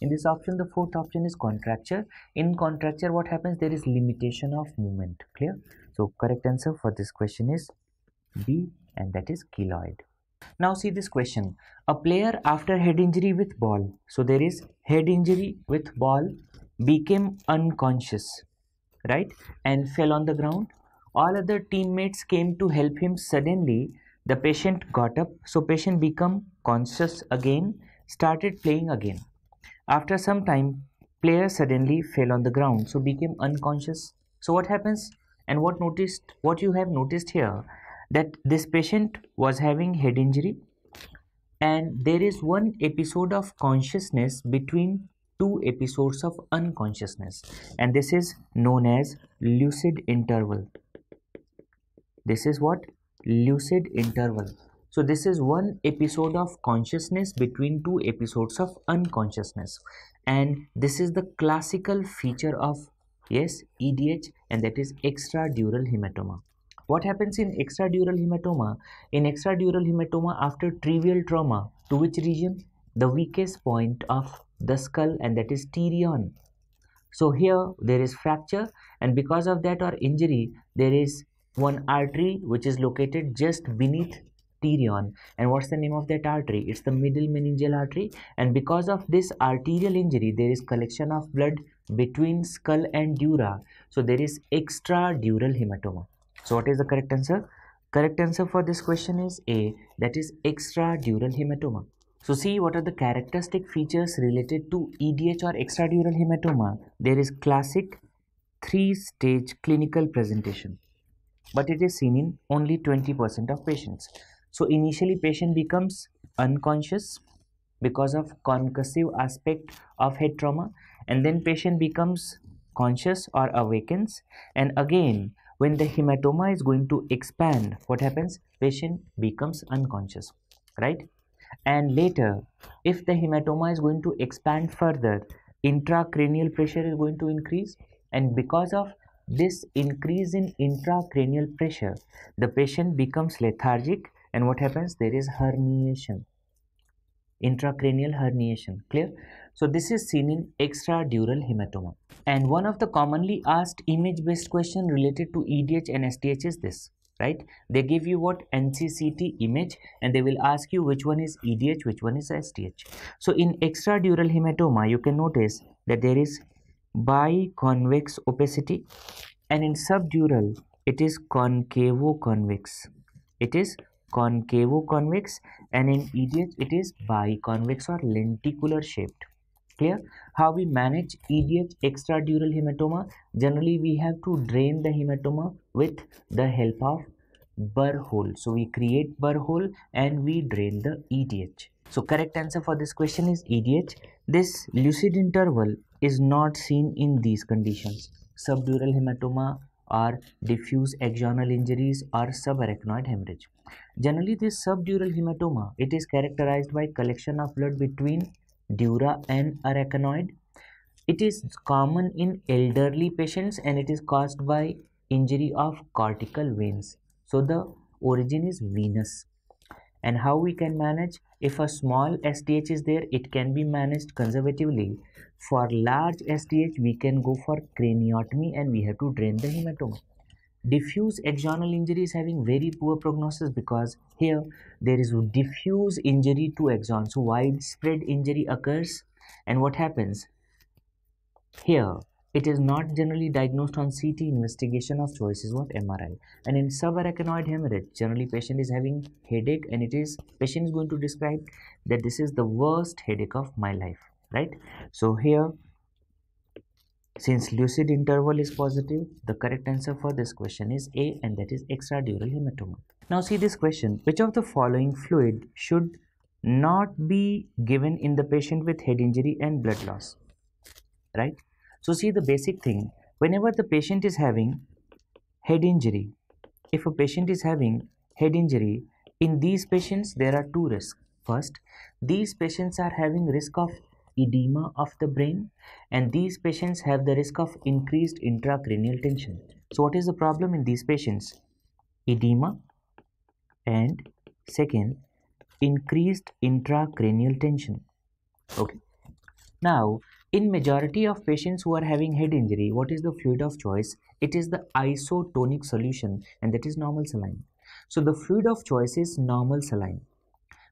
In this option, the fourth option is contracture. In contracture, what happens? There is limitation of movement. Clear? So correct answer for this question is B and that is keloid. Now see this question. A player after head injury with ball. So there is head injury with ball became unconscious, right? And fell on the ground. All other teammates came to help him suddenly. The patient got up. So patient become conscious again, started playing again. After some time, player suddenly fell on the ground. So became unconscious. So what happens? And what noticed, what you have noticed here that this patient was having head injury and there is one episode of consciousness between two episodes of unconsciousness and this is known as lucid interval this is what lucid interval so this is one episode of consciousness between two episodes of unconsciousness and this is the classical feature of yes edh and that is extradural hematoma what happens in extradural hematoma? In extradural hematoma, after trivial trauma, to which region? The weakest point of the skull and that is terion. So here there is fracture and because of that or injury, there is one artery which is located just beneath terion and what's the name of that artery it's the middle meningeal artery and because of this arterial injury there is collection of blood between skull and dura so there is extradural hematoma so what is the correct answer? Correct answer for this question is A that is extradural hematoma. So see what are the characteristic features related to EDH or extradural hematoma. There is classic three-stage clinical presentation but it is seen in only 20% of patients. So initially patient becomes unconscious because of concussive aspect of head trauma and then patient becomes conscious or awakens and again when the hematoma is going to expand what happens patient becomes unconscious right and later if the hematoma is going to expand further intracranial pressure is going to increase and because of this increase in intracranial pressure the patient becomes lethargic and what happens there is herniation intracranial herniation clear so this is seen in extradural hematoma. And one of the commonly asked image-based question related to EDH and SDH is this, right? They give you what NCCT image and they will ask you which one is EDH, which one is SDH. So in extradural hematoma, you can notice that there is biconvex opacity and in subdural, it is concavo-convex. It is concavo-convex and in EDH, it is biconvex or lenticular shaped. Here, how we manage EDH extradural hematoma? Generally, we have to drain the hematoma with the help of burr hole. So we create burr hole and we drain the EDH. So correct answer for this question is EDH. This lucid interval is not seen in these conditions. Subdural hematoma or diffuse axonal injuries or subarachnoid hemorrhage. Generally this subdural hematoma, it is characterized by collection of blood between dura and arachnoid. It is common in elderly patients and it is caused by injury of cortical veins. So the origin is venous. And how we can manage? If a small STH is there, it can be managed conservatively. For large STH, we can go for craniotomy and we have to drain the hematoma diffuse axonal injury is having very poor prognosis because here there is diffuse injury to axon so widespread injury occurs and what happens here it is not generally diagnosed on CT investigation of choice is what MRI and in subarachnoid hemorrhage generally patient is having headache and it is patient is going to describe that this is the worst headache of my life right so here since lucid interval is positive, the correct answer for this question is A and that is extradural hematoma. Now see this question, which of the following fluid should not be given in the patient with head injury and blood loss, right? So see the basic thing, whenever the patient is having head injury, if a patient is having head injury, in these patients there are two risks. First, these patients are having risk of edema of the brain and these patients have the risk of increased intracranial tension. So what is the problem in these patients? Edema and second increased intracranial tension. Okay. Now in majority of patients who are having head injury, what is the fluid of choice? It is the isotonic solution and that is normal saline. So the fluid of choice is normal saline.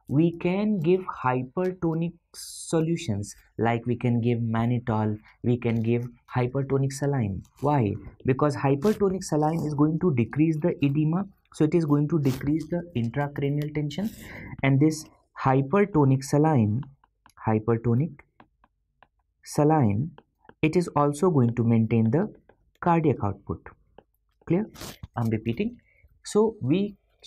We can give hypertonic solutions like we can give mannitol we can give hypertonic saline why because hypertonic saline is going to decrease the edema so it is going to decrease the intracranial tension and this hypertonic saline hypertonic saline it is also going to maintain the cardiac output clear i'm repeating so we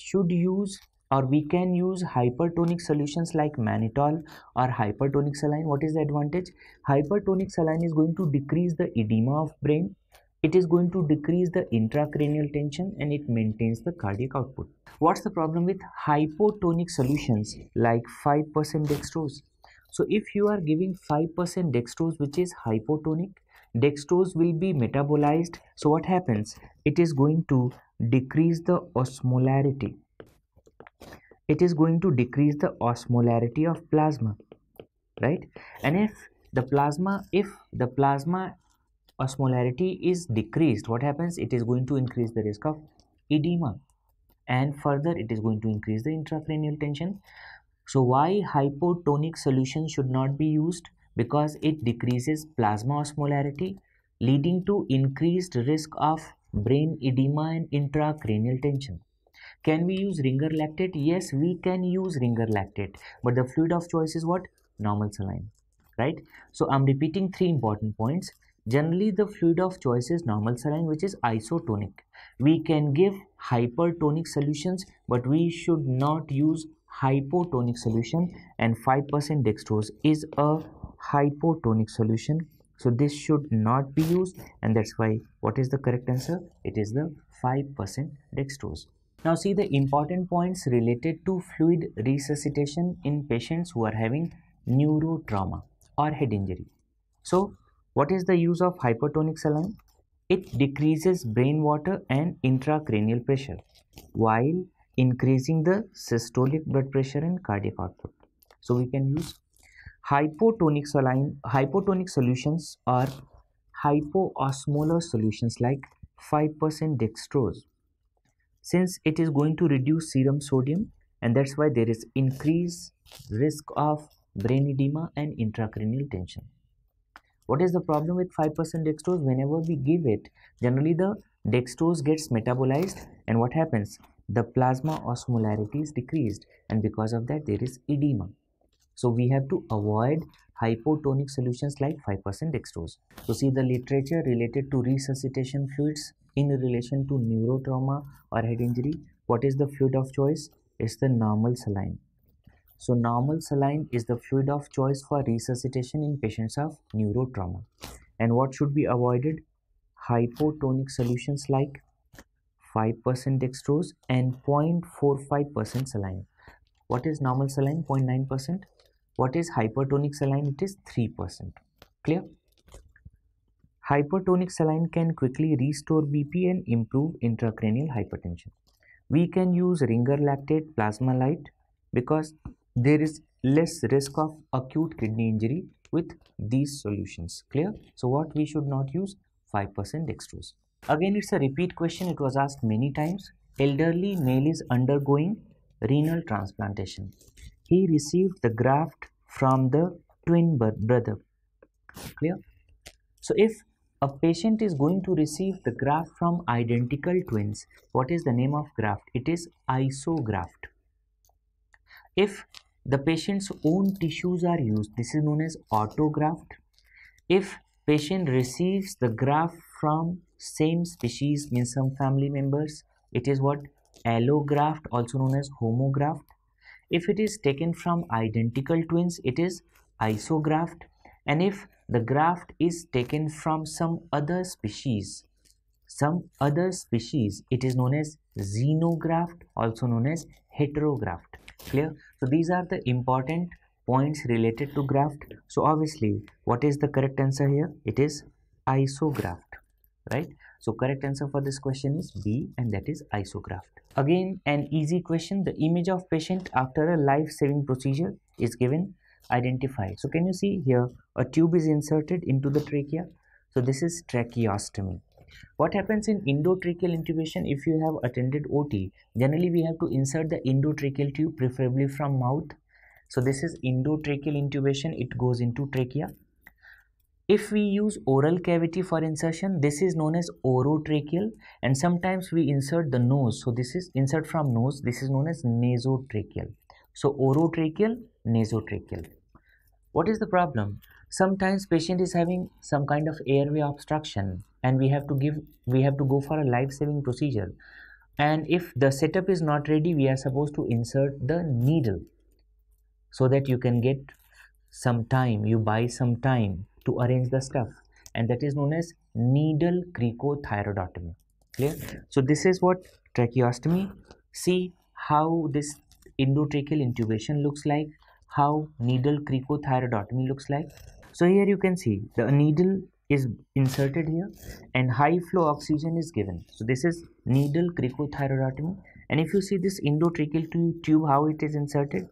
should use or we can use hypertonic solutions like mannitol or hypertonic saline what is the advantage hypertonic saline is going to decrease the edema of brain it is going to decrease the intracranial tension and it maintains the cardiac output what's the problem with hypotonic solutions like 5% dextrose so if you are giving 5% dextrose which is hypotonic dextrose will be metabolized so what happens it is going to decrease the osmolarity it is going to decrease the osmolarity of plasma right and if the plasma if the plasma osmolarity is decreased what happens it is going to increase the risk of edema and further it is going to increase the intracranial tension so why hypotonic solution should not be used because it decreases plasma osmolarity leading to increased risk of brain edema and intracranial tension can we use ringer lactate? Yes, we can use ringer lactate, but the fluid of choice is what? Normal saline, right? So I'm repeating three important points. Generally, the fluid of choice is normal saline, which is isotonic. We can give hypertonic solutions, but we should not use hypotonic solution and 5% dextrose is a hypotonic solution. So this should not be used and that's why what is the correct answer? It is the 5% dextrose. Now see the important points related to fluid resuscitation in patients who are having neurotrauma or head injury. So what is the use of hypertonic saline? It decreases brain water and intracranial pressure while increasing the systolic blood pressure and cardiac output. So we can use hypotonic saline, hypotonic solutions or hypoosmolar solutions like 5% dextrose since it is going to reduce serum sodium and that's why there is increased risk of brain edema and intracranial tension. What is the problem with 5% dextrose? Whenever we give it, generally the dextrose gets metabolized and what happens? The plasma osmolarity is decreased and because of that there is edema. So we have to avoid hypotonic solutions like 5% dextrose. So see the literature related to resuscitation fluids in relation to neurotrauma or head injury what is the fluid of choice it's the normal saline so normal saline is the fluid of choice for resuscitation in patients of neurotrauma and what should be avoided hypotonic solutions like 5% dextrose and 0.45% saline what is normal saline 0.9% what is hypertonic saline it is 3% clear Hypertonic saline can quickly restore BP and improve intracranial hypertension. We can use ringer lactate plasma light because there is less risk of acute kidney injury with these solutions. Clear? So what we should not use? 5% dextrose. Again, it's a repeat question. It was asked many times. Elderly male is undergoing renal transplantation. He received the graft from the twin brother. Clear? So if a patient is going to receive the graft from identical twins. What is the name of graft? It is isograft. If the patient's own tissues are used, this is known as autograft. If patient receives the graft from same species, means some family members, it is what allograft, also known as homograft. If it is taken from identical twins, it is isograft. And if the graft is taken from some other species some other species it is known as xenograft also known as heterograft clear so these are the important points related to graft so obviously what is the correct answer here it is isograft right so correct answer for this question is b and that is isograft again an easy question the image of patient after a life saving procedure is given identify so can you see here a tube is inserted into the trachea so this is tracheostomy what happens in endotracheal intubation if you have attended ot generally we have to insert the endotracheal tube preferably from mouth so this is endotracheal intubation it goes into trachea if we use oral cavity for insertion this is known as orotracheal and sometimes we insert the nose so this is insert from nose this is known as nasotracheal so orotracheal nasotracheal what is the problem sometimes patient is having some kind of airway obstruction and we have to give we have to go for a life saving procedure and if the setup is not ready we are supposed to insert the needle so that you can get some time you buy some time to arrange the stuff and that is known as needle cricothyroidotomy clear so this is what tracheostomy see how this endotracheal intubation looks like how needle cricothyroidotomy looks like so here you can see the needle is inserted here and high flow oxygen is given so this is needle cricothyroidotomy and if you see this endotracheal tube how it is inserted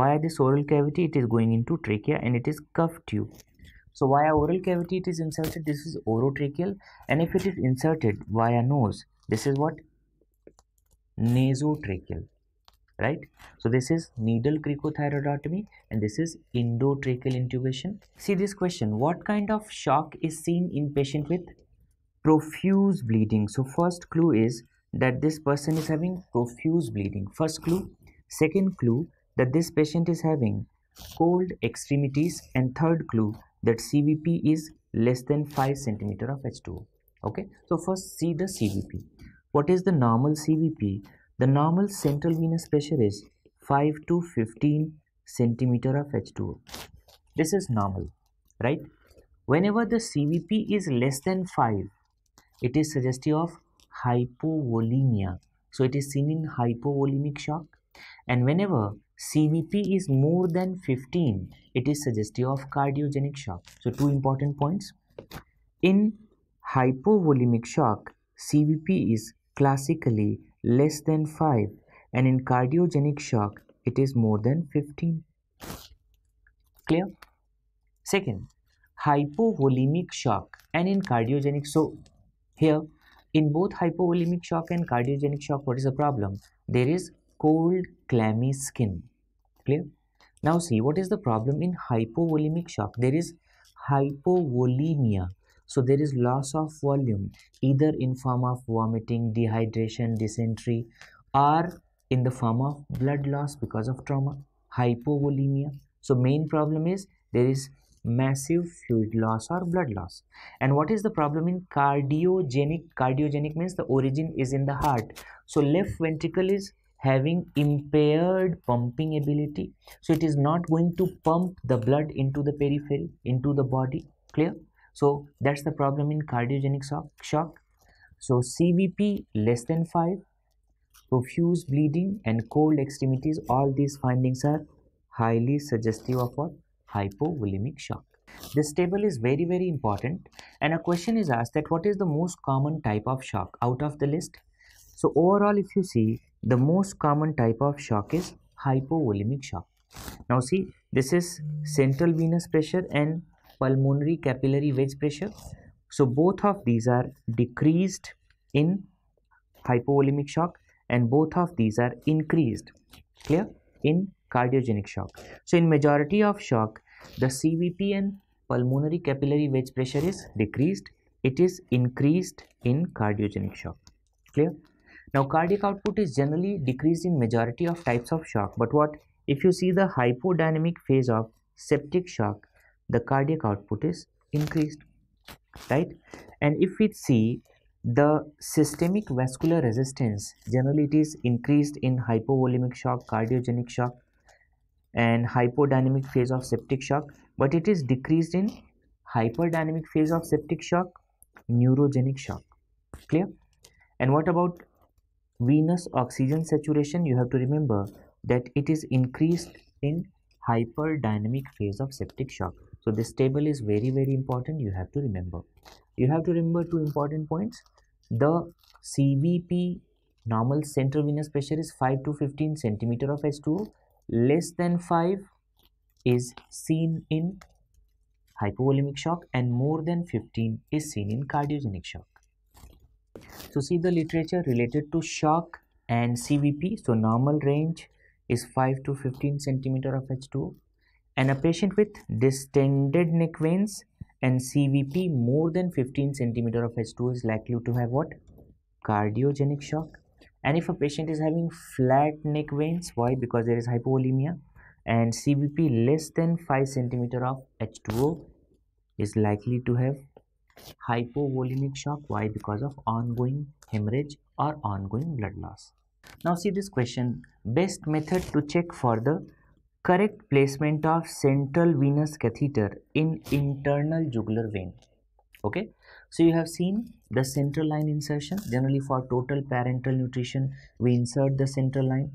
via this oral cavity it is going into trachea and it is cuff tube so via oral cavity it is inserted this is orotracheal and if it is inserted via nose this is what nasotracheal right so this is needle cricothyroidotomy and this is endotracheal intubation see this question what kind of shock is seen in patient with profuse bleeding so first clue is that this person is having profuse bleeding first clue second clue that this patient is having cold extremities and third clue that cvp is less than 5 centimeter of h2o okay so first see the cvp what is the normal cvp the normal central venous pressure is 5 to 15 centimeter of H2O. This is normal, right? Whenever the CVP is less than 5, it is suggestive of hypovolemia. So it is seen in hypovolemic shock. And whenever CVP is more than 15, it is suggestive of cardiogenic shock. So two important points. In hypovolemic shock, CVP is classically less than 5 and in cardiogenic shock it is more than 15 clear second hypovolemic shock and in cardiogenic so here in both hypovolemic shock and cardiogenic shock what is the problem there is cold clammy skin clear now see what is the problem in hypovolemic shock there is hypovolemia so there is loss of volume either in form of vomiting dehydration dysentery or in the form of blood loss because of trauma hypovolemia so main problem is there is massive fluid loss or blood loss and what is the problem in cardiogenic cardiogenic means the origin is in the heart so left ventricle is having impaired pumping ability so it is not going to pump the blood into the periphery into the body clear so that's the problem in cardiogenic shock so cvp less than 5 profuse bleeding and cold extremities all these findings are highly suggestive of what hypovolemic shock this table is very very important and a question is asked that what is the most common type of shock out of the list so overall if you see the most common type of shock is hypovolemic shock now see this is central venous pressure and pulmonary capillary wedge pressure. So both of these are decreased in hypovolemic shock and both of these are increased clear in cardiogenic shock. So in majority of shock the CVP and pulmonary capillary wedge pressure is decreased. It is increased in cardiogenic shock clear. Now cardiac output is generally decreased in majority of types of shock but what if you see the hypodynamic phase of septic shock the cardiac output is increased right and if we see the systemic vascular resistance generally it is increased in hypovolemic shock cardiogenic shock and hypodynamic phase of septic shock but it is decreased in hyperdynamic phase of septic shock neurogenic shock clear and what about venous oxygen saturation you have to remember that it is increased in hyperdynamic phase of septic shock so this table is very very important you have to remember you have to remember two important points the cvp normal central venous pressure is 5 to 15 centimeter of h2o less than 5 is seen in hypovolemic shock and more than 15 is seen in cardiogenic shock so see the literature related to shock and cvp so normal range is 5 to 15 centimeter of h2o and a patient with distended neck veins and CVP more than 15 centimeter of H2 is likely to have what? Cardiogenic shock. And if a patient is having flat neck veins, why? Because there is hypovolemia and CVP less than 5 centimeter of H2O is likely to have hypovolemic shock. Why? Because of ongoing hemorrhage or ongoing blood loss. Now see this question, best method to check for the Correct placement of central venous catheter in internal jugular vein. Okay, so you have seen the central line insertion. Generally, for total parental nutrition, we insert the central line,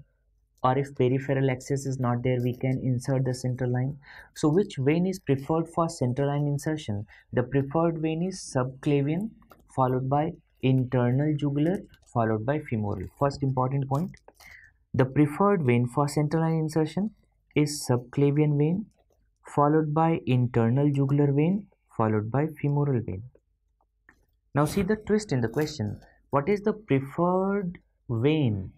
or if peripheral access is not there, we can insert the central line. So, which vein is preferred for central line insertion? The preferred vein is subclavian, followed by internal jugular, followed by femoral. First important point: the preferred vein for central line insertion is subclavian vein followed by internal jugular vein followed by femoral vein. Now see the twist in the question. What is the preferred vein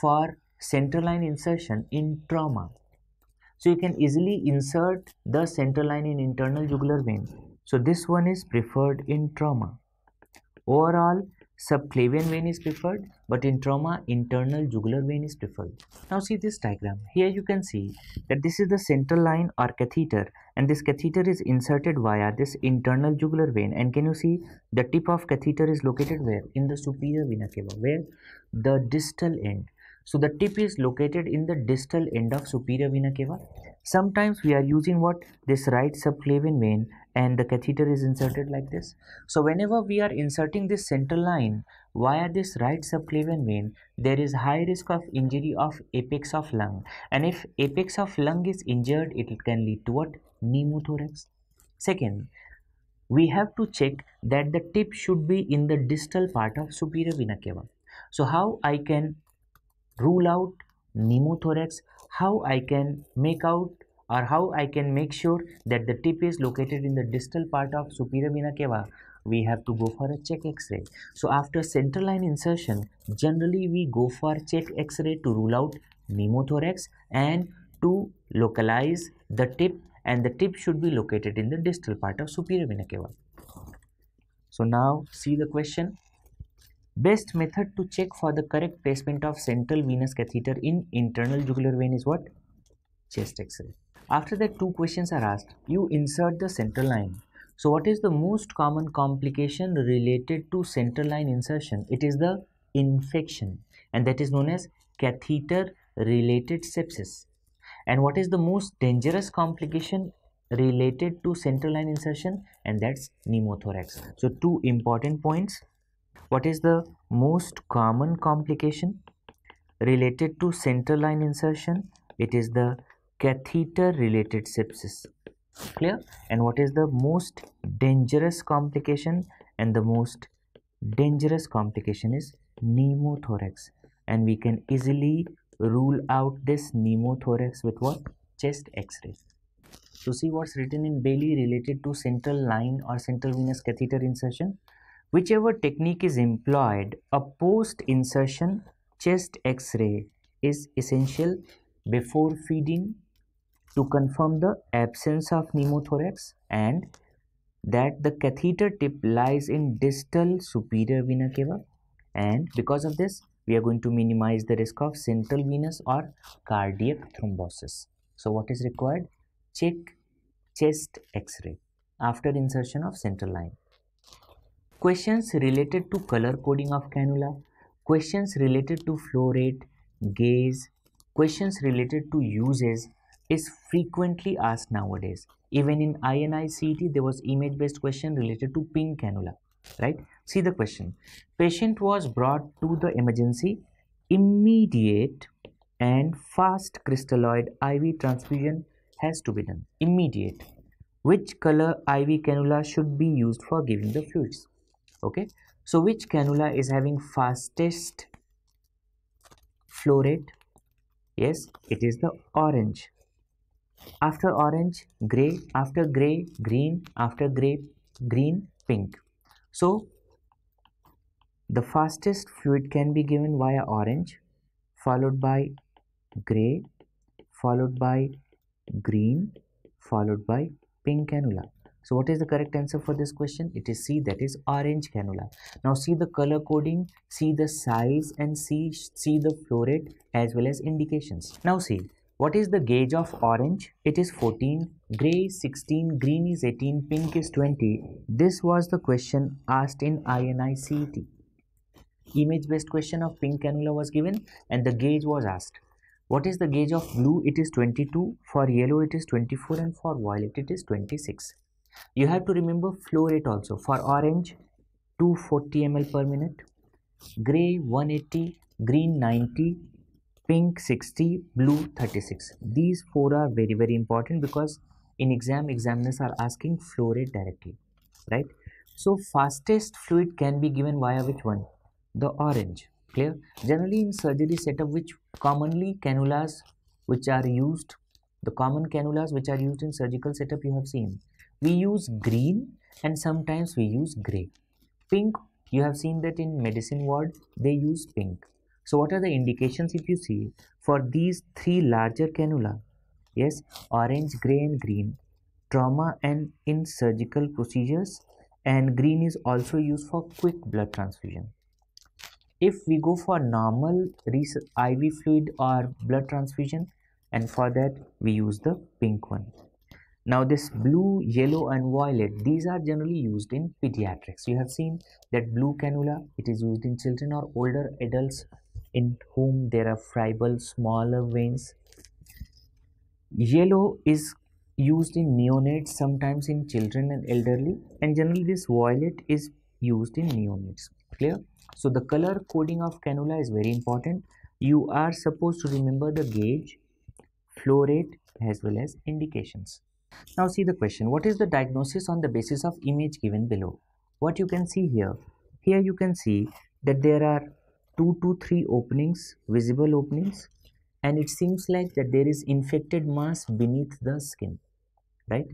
for center line insertion in trauma? So you can easily insert the center line in internal jugular vein. So this one is preferred in trauma. Overall, subclavian vein is preferred but in trauma internal jugular vein is preferred now see this diagram here you can see that this is the central line or catheter and this catheter is inserted via this internal jugular vein and can you see the tip of catheter is located where in the superior vena cava where the distal end so the tip is located in the distal end of superior vena cava sometimes we are using what this right subclavian vein and the catheter is inserted like this so whenever we are inserting this central line via this right subclavian vein there is high risk of injury of apex of lung and if apex of lung is injured it can lead to what pneumothorax second we have to check that the tip should be in the distal part of superior vena cava. So how I can rule out pneumothorax, how I can make out or how I can make sure that the tip is located in the distal part of superior vena cava we have to go for a check x-ray so after central line insertion generally we go for check x-ray to rule out pneumothorax and to localize the tip and the tip should be located in the distal part of superior vena cava so now see the question best method to check for the correct placement of central venous catheter in internal jugular vein is what chest x-ray after that, two questions are asked. You insert the center line. So, what is the most common complication related to center line insertion? It is the infection, and that is known as catheter related sepsis. And what is the most dangerous complication related to center line insertion? And that's pneumothorax. So, two important points. What is the most common complication related to center line insertion? It is the catheter related sepsis clear and what is the most dangerous complication and the most dangerous complication is pneumothorax and we can easily rule out this pneumothorax with what chest x-ray to see what's written in Bailey related to central line or central venous catheter insertion whichever technique is employed a post insertion chest x-ray is essential before feeding to confirm the absence of pneumothorax and that the catheter tip lies in distal superior vena cava and because of this we are going to minimize the risk of central venous or cardiac thrombosis. So what is required? Check chest x-ray after insertion of central line. Questions related to color coding of cannula, questions related to flow rate, gaze, questions related to uses is frequently asked nowadays. Even in INICT, there was image-based question related to pin cannula, right? See the question. Patient was brought to the emergency. Immediate and fast crystalloid IV transfusion has to be done. Immediate. Which color IV cannula should be used for giving the fluids? Okay. So which cannula is having fastest flow rate? Yes, it is the orange after orange gray after gray green after gray green pink so the fastest fluid can be given via orange followed by gray followed by green followed by pink cannula so what is the correct answer for this question? It is C that is orange cannula. Now see the color coding, see the size and see, see the flow rate as well as indications. Now see what is the gauge of orange? It is 14, gray 16, green is 18, pink is 20. This was the question asked in INICET. Image based question of pink cannula was given and the gauge was asked. What is the gauge of blue? It is 22, for yellow it is 24 and for violet it is 26. You have to remember flow rate also. For orange 240 ml per minute, gray 180, green 90, pink 60 blue 36 these four are very very important because in exam examiners are asking flow rate directly right so fastest fluid can be given via which one the orange clear generally in surgery setup which commonly cannulas which are used the common cannulas which are used in surgical setup you have seen we use green and sometimes we use gray pink you have seen that in medicine ward they use pink so what are the indications if you see for these three larger cannula? Yes, orange, gray and green. Trauma and in surgical procedures and green is also used for quick blood transfusion. If we go for normal IV fluid or blood transfusion and for that we use the pink one. Now this blue, yellow and violet, these are generally used in pediatrics. You have seen that blue cannula, it is used in children or older adults in whom there are fibril smaller veins. Yellow is used in neonates, sometimes in children and elderly, and generally this violet is used in neonates. Clear? So the color coding of cannula is very important. You are supposed to remember the gauge, flow rate as well as indications. Now see the question. What is the diagnosis on the basis of image given below? What you can see here? Here you can see that there are two to three openings, visible openings, and it seems like that there is infected mass beneath the skin, right?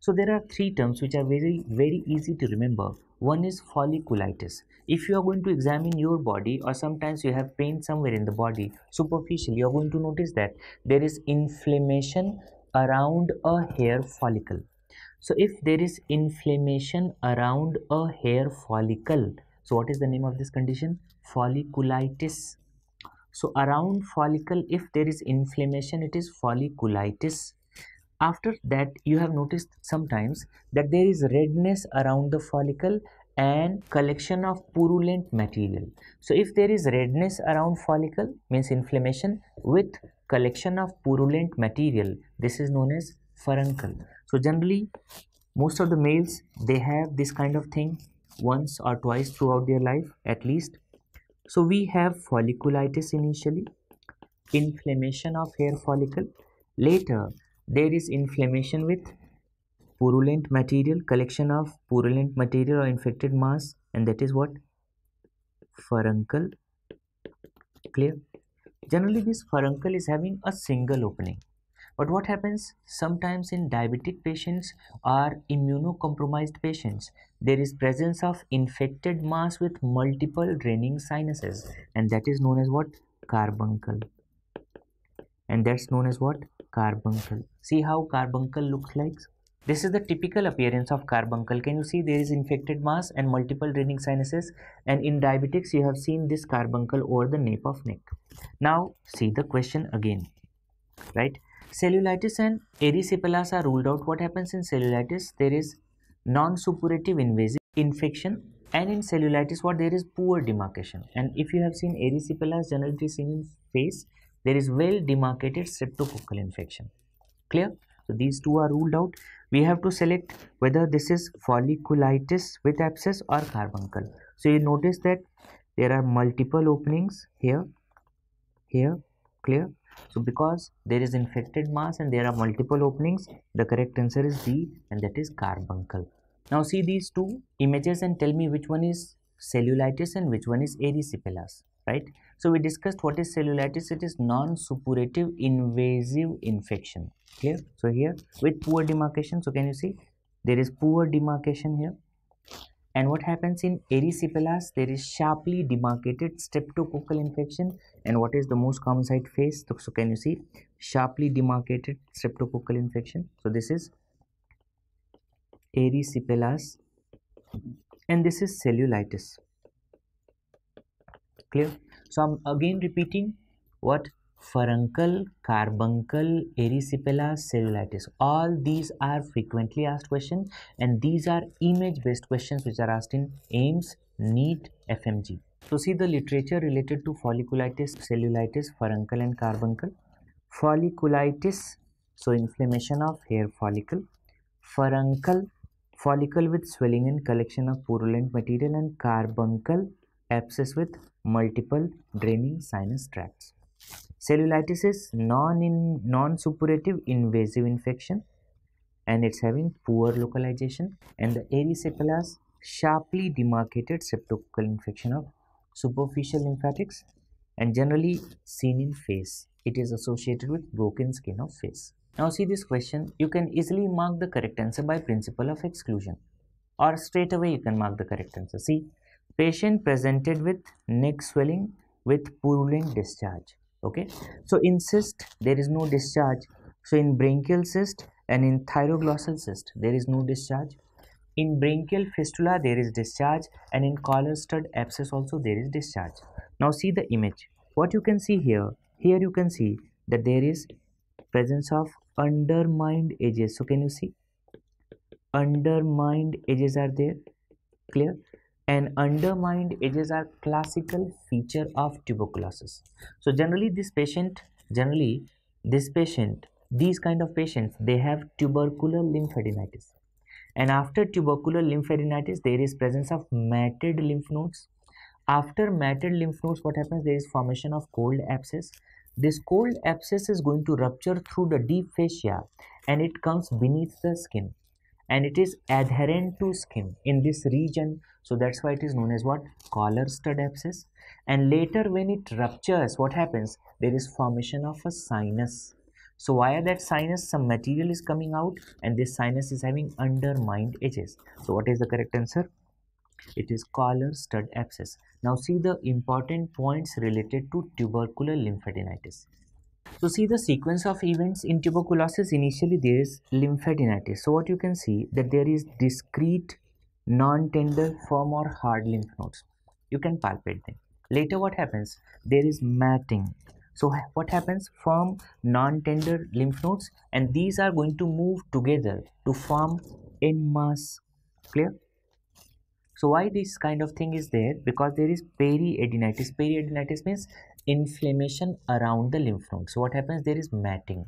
So there are three terms which are very, very easy to remember. One is folliculitis. If you are going to examine your body or sometimes you have pain somewhere in the body, superficially you are going to notice that there is inflammation around a hair follicle. So if there is inflammation around a hair follicle, so what is the name of this condition? folliculitis so around follicle if there is inflammation it is folliculitis after that you have noticed sometimes that there is redness around the follicle and collection of purulent material so if there is redness around follicle means inflammation with collection of purulent material this is known as furuncle so generally most of the males they have this kind of thing once or twice throughout their life at least so we have folliculitis initially inflammation of hair follicle later there is inflammation with purulent material collection of purulent material or infected mass and that is what furuncle clear generally this furuncle is having a single opening but what happens sometimes in diabetic patients or immunocompromised patients there is presence of infected mass with multiple draining sinuses and that is known as what carbuncle and that's known as what carbuncle see how carbuncle looks like this is the typical appearance of carbuncle can you see there is infected mass and multiple draining sinuses and in diabetics you have seen this carbuncle over the nape of neck now see the question again right Cellulitis and erysipelas are ruled out. What happens in cellulitis? There is non-suppurative invasive infection and in cellulitis what there is poor demarcation and if you have seen erysipelas generally seen in face there is well demarcated streptococcal infection clear so these two are ruled out we have to select whether this is folliculitis with abscess or carbuncle so you notice that there are multiple openings here here clear so because there is infected mass and there are multiple openings the correct answer is d and that is carbuncle now see these two images and tell me which one is cellulitis and which one is erysipelas right so we discussed what is cellulitis it is non-suppurative invasive infection clear so here with poor demarcation so can you see there is poor demarcation here and what happens in erysipelas? There is sharply demarcated streptococcal infection. And what is the most common side Face. So can you see sharply demarcated streptococcal infection? So this is erysipelas and this is cellulitis. Clear? So I'm again repeating what furuncle, carbuncle, erysipelas, cellulitis. All these are frequently asked questions and these are image based questions which are asked in AIMS, NEET, FMG. So see the literature related to folliculitis, cellulitis, furuncle and carbuncle. Folliculitis, so inflammation of hair follicle. Furuncle, follicle with swelling and collection of purulent material and carbuncle, abscess with multiple draining sinus tracts. Cellulitis is non in non suppurative invasive infection and it's having poor localization and the erysipelas sharply demarcated septococcal infection of superficial lymphatics and generally seen in face. It is associated with broken skin of face. Now see this question, you can easily mark the correct answer by principle of exclusion or straight away you can mark the correct answer. See, patient presented with neck swelling with purulent discharge okay so in cyst there is no discharge so in branchial cyst and in thyroglossal cyst there is no discharge in branchial fistula there is discharge and in collar stud abscess also there is discharge now see the image what you can see here here you can see that there is presence of undermined edges so can you see undermined edges are there clear and undermined edges are classical feature of tuberculosis. So generally this patient, generally this patient, these kind of patients, they have tubercular lymphadenitis. And after tubercular lymphadenitis, there is presence of matted lymph nodes. After matted lymph nodes, what happens? There is formation of cold abscess. This cold abscess is going to rupture through the deep fascia and it comes beneath the skin and it is adherent to skin in this region so that's why it is known as what collar stud abscess and later when it ruptures what happens there is formation of a sinus so via that sinus some material is coming out and this sinus is having undermined edges so what is the correct answer it is collar stud abscess now see the important points related to tubercular lymphadenitis so see the sequence of events in tuberculosis. Initially there is lymphadenitis. So what you can see that there is discrete non-tender firm or hard lymph nodes. You can palpate them. Later what happens? There is matting. So what happens? Firm non-tender lymph nodes and these are going to move together to form a mass. Clear? so why this kind of thing is there because there is periadenitis periadenitis means inflammation around the lymph node so what happens there is matting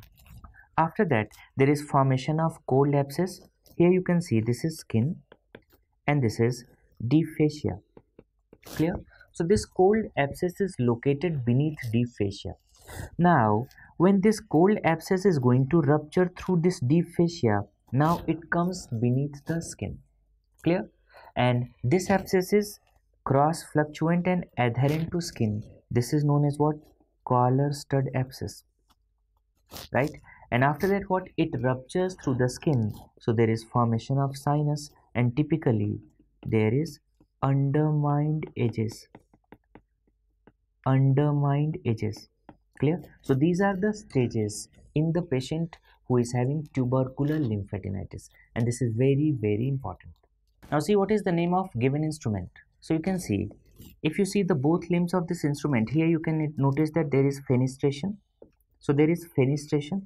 after that there is formation of cold abscess here you can see this is skin and this is deep fascia clear so this cold abscess is located beneath deep fascia now when this cold abscess is going to rupture through this deep fascia now it comes beneath the skin clear and this abscess is cross fluctuant and adherent to skin this is known as what collar stud abscess right and after that what it ruptures through the skin so there is formation of sinus and typically there is undermined edges undermined edges clear so these are the stages in the patient who is having tubercular lymphadenitis and this is very very important now see what is the name of given instrument so you can see if you see the both limbs of this instrument here you can notice that there is fenestration so there is fenestration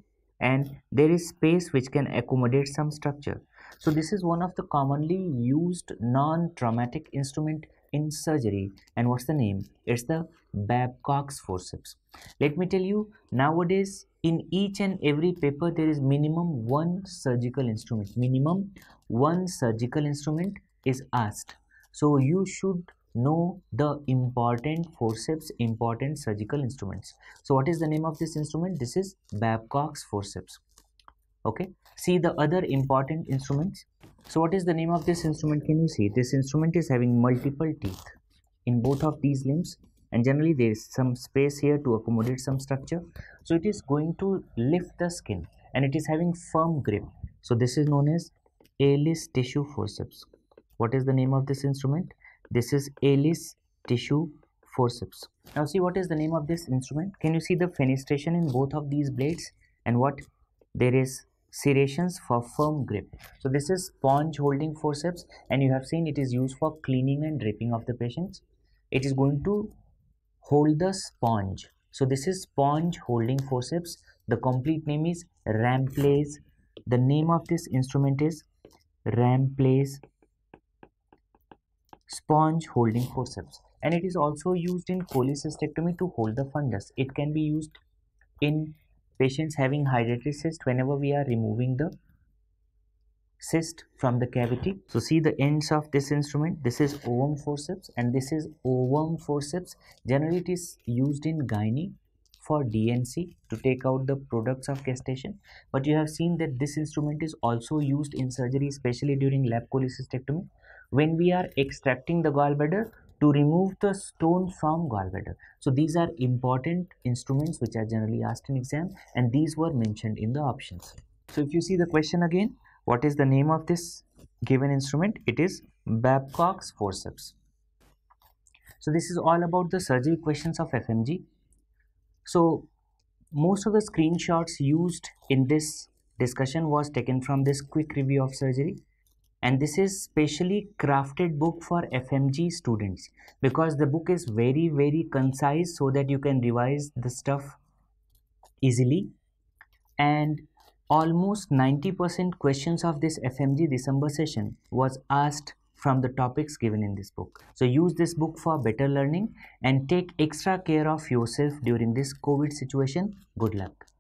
and there is space which can accommodate some structure so this is one of the commonly used non-traumatic instrument in surgery and what's the name it's the Babcock's forceps let me tell you nowadays in each and every paper there is minimum one surgical instrument minimum one surgical instrument is asked so you should know the important forceps important surgical instruments so what is the name of this instrument this is Babcock's forceps okay see the other important instruments so what is the name of this instrument can you see? This instrument is having multiple teeth in both of these limbs and generally there is some space here to accommodate some structure. So it is going to lift the skin and it is having firm grip. So this is known as Alice tissue forceps. What is the name of this instrument? This is Alice tissue forceps. Now see what is the name of this instrument? Can you see the fenestration in both of these blades and what there is serrations for firm grip. So this is sponge holding forceps and you have seen it is used for cleaning and draping of the patients. It is going to hold the sponge. So this is sponge holding forceps. The complete name is place. The name of this instrument is place sponge holding forceps and it is also used in cholecystectomy to hold the fundus. It can be used in Patients having hydrated cyst whenever we are removing the cyst from the cavity. So see the ends of this instrument. This is ovum forceps and this is ovum forceps. Generally it is used in gynae for DNC to take out the products of gestation. But you have seen that this instrument is also used in surgery especially during lab cholecystectomy. When we are extracting the gallbladder, to remove the stone from gallbladder. So these are important instruments which are generally asked in exam and these were mentioned in the options. So if you see the question again, what is the name of this given instrument? It is Babcock's forceps. So this is all about the surgery questions of FMG. So most of the screenshots used in this discussion was taken from this quick review of surgery and this is specially crafted book for fmg students because the book is very very concise so that you can revise the stuff easily and almost 90% questions of this fmg december session was asked from the topics given in this book so use this book for better learning and take extra care of yourself during this covid situation good luck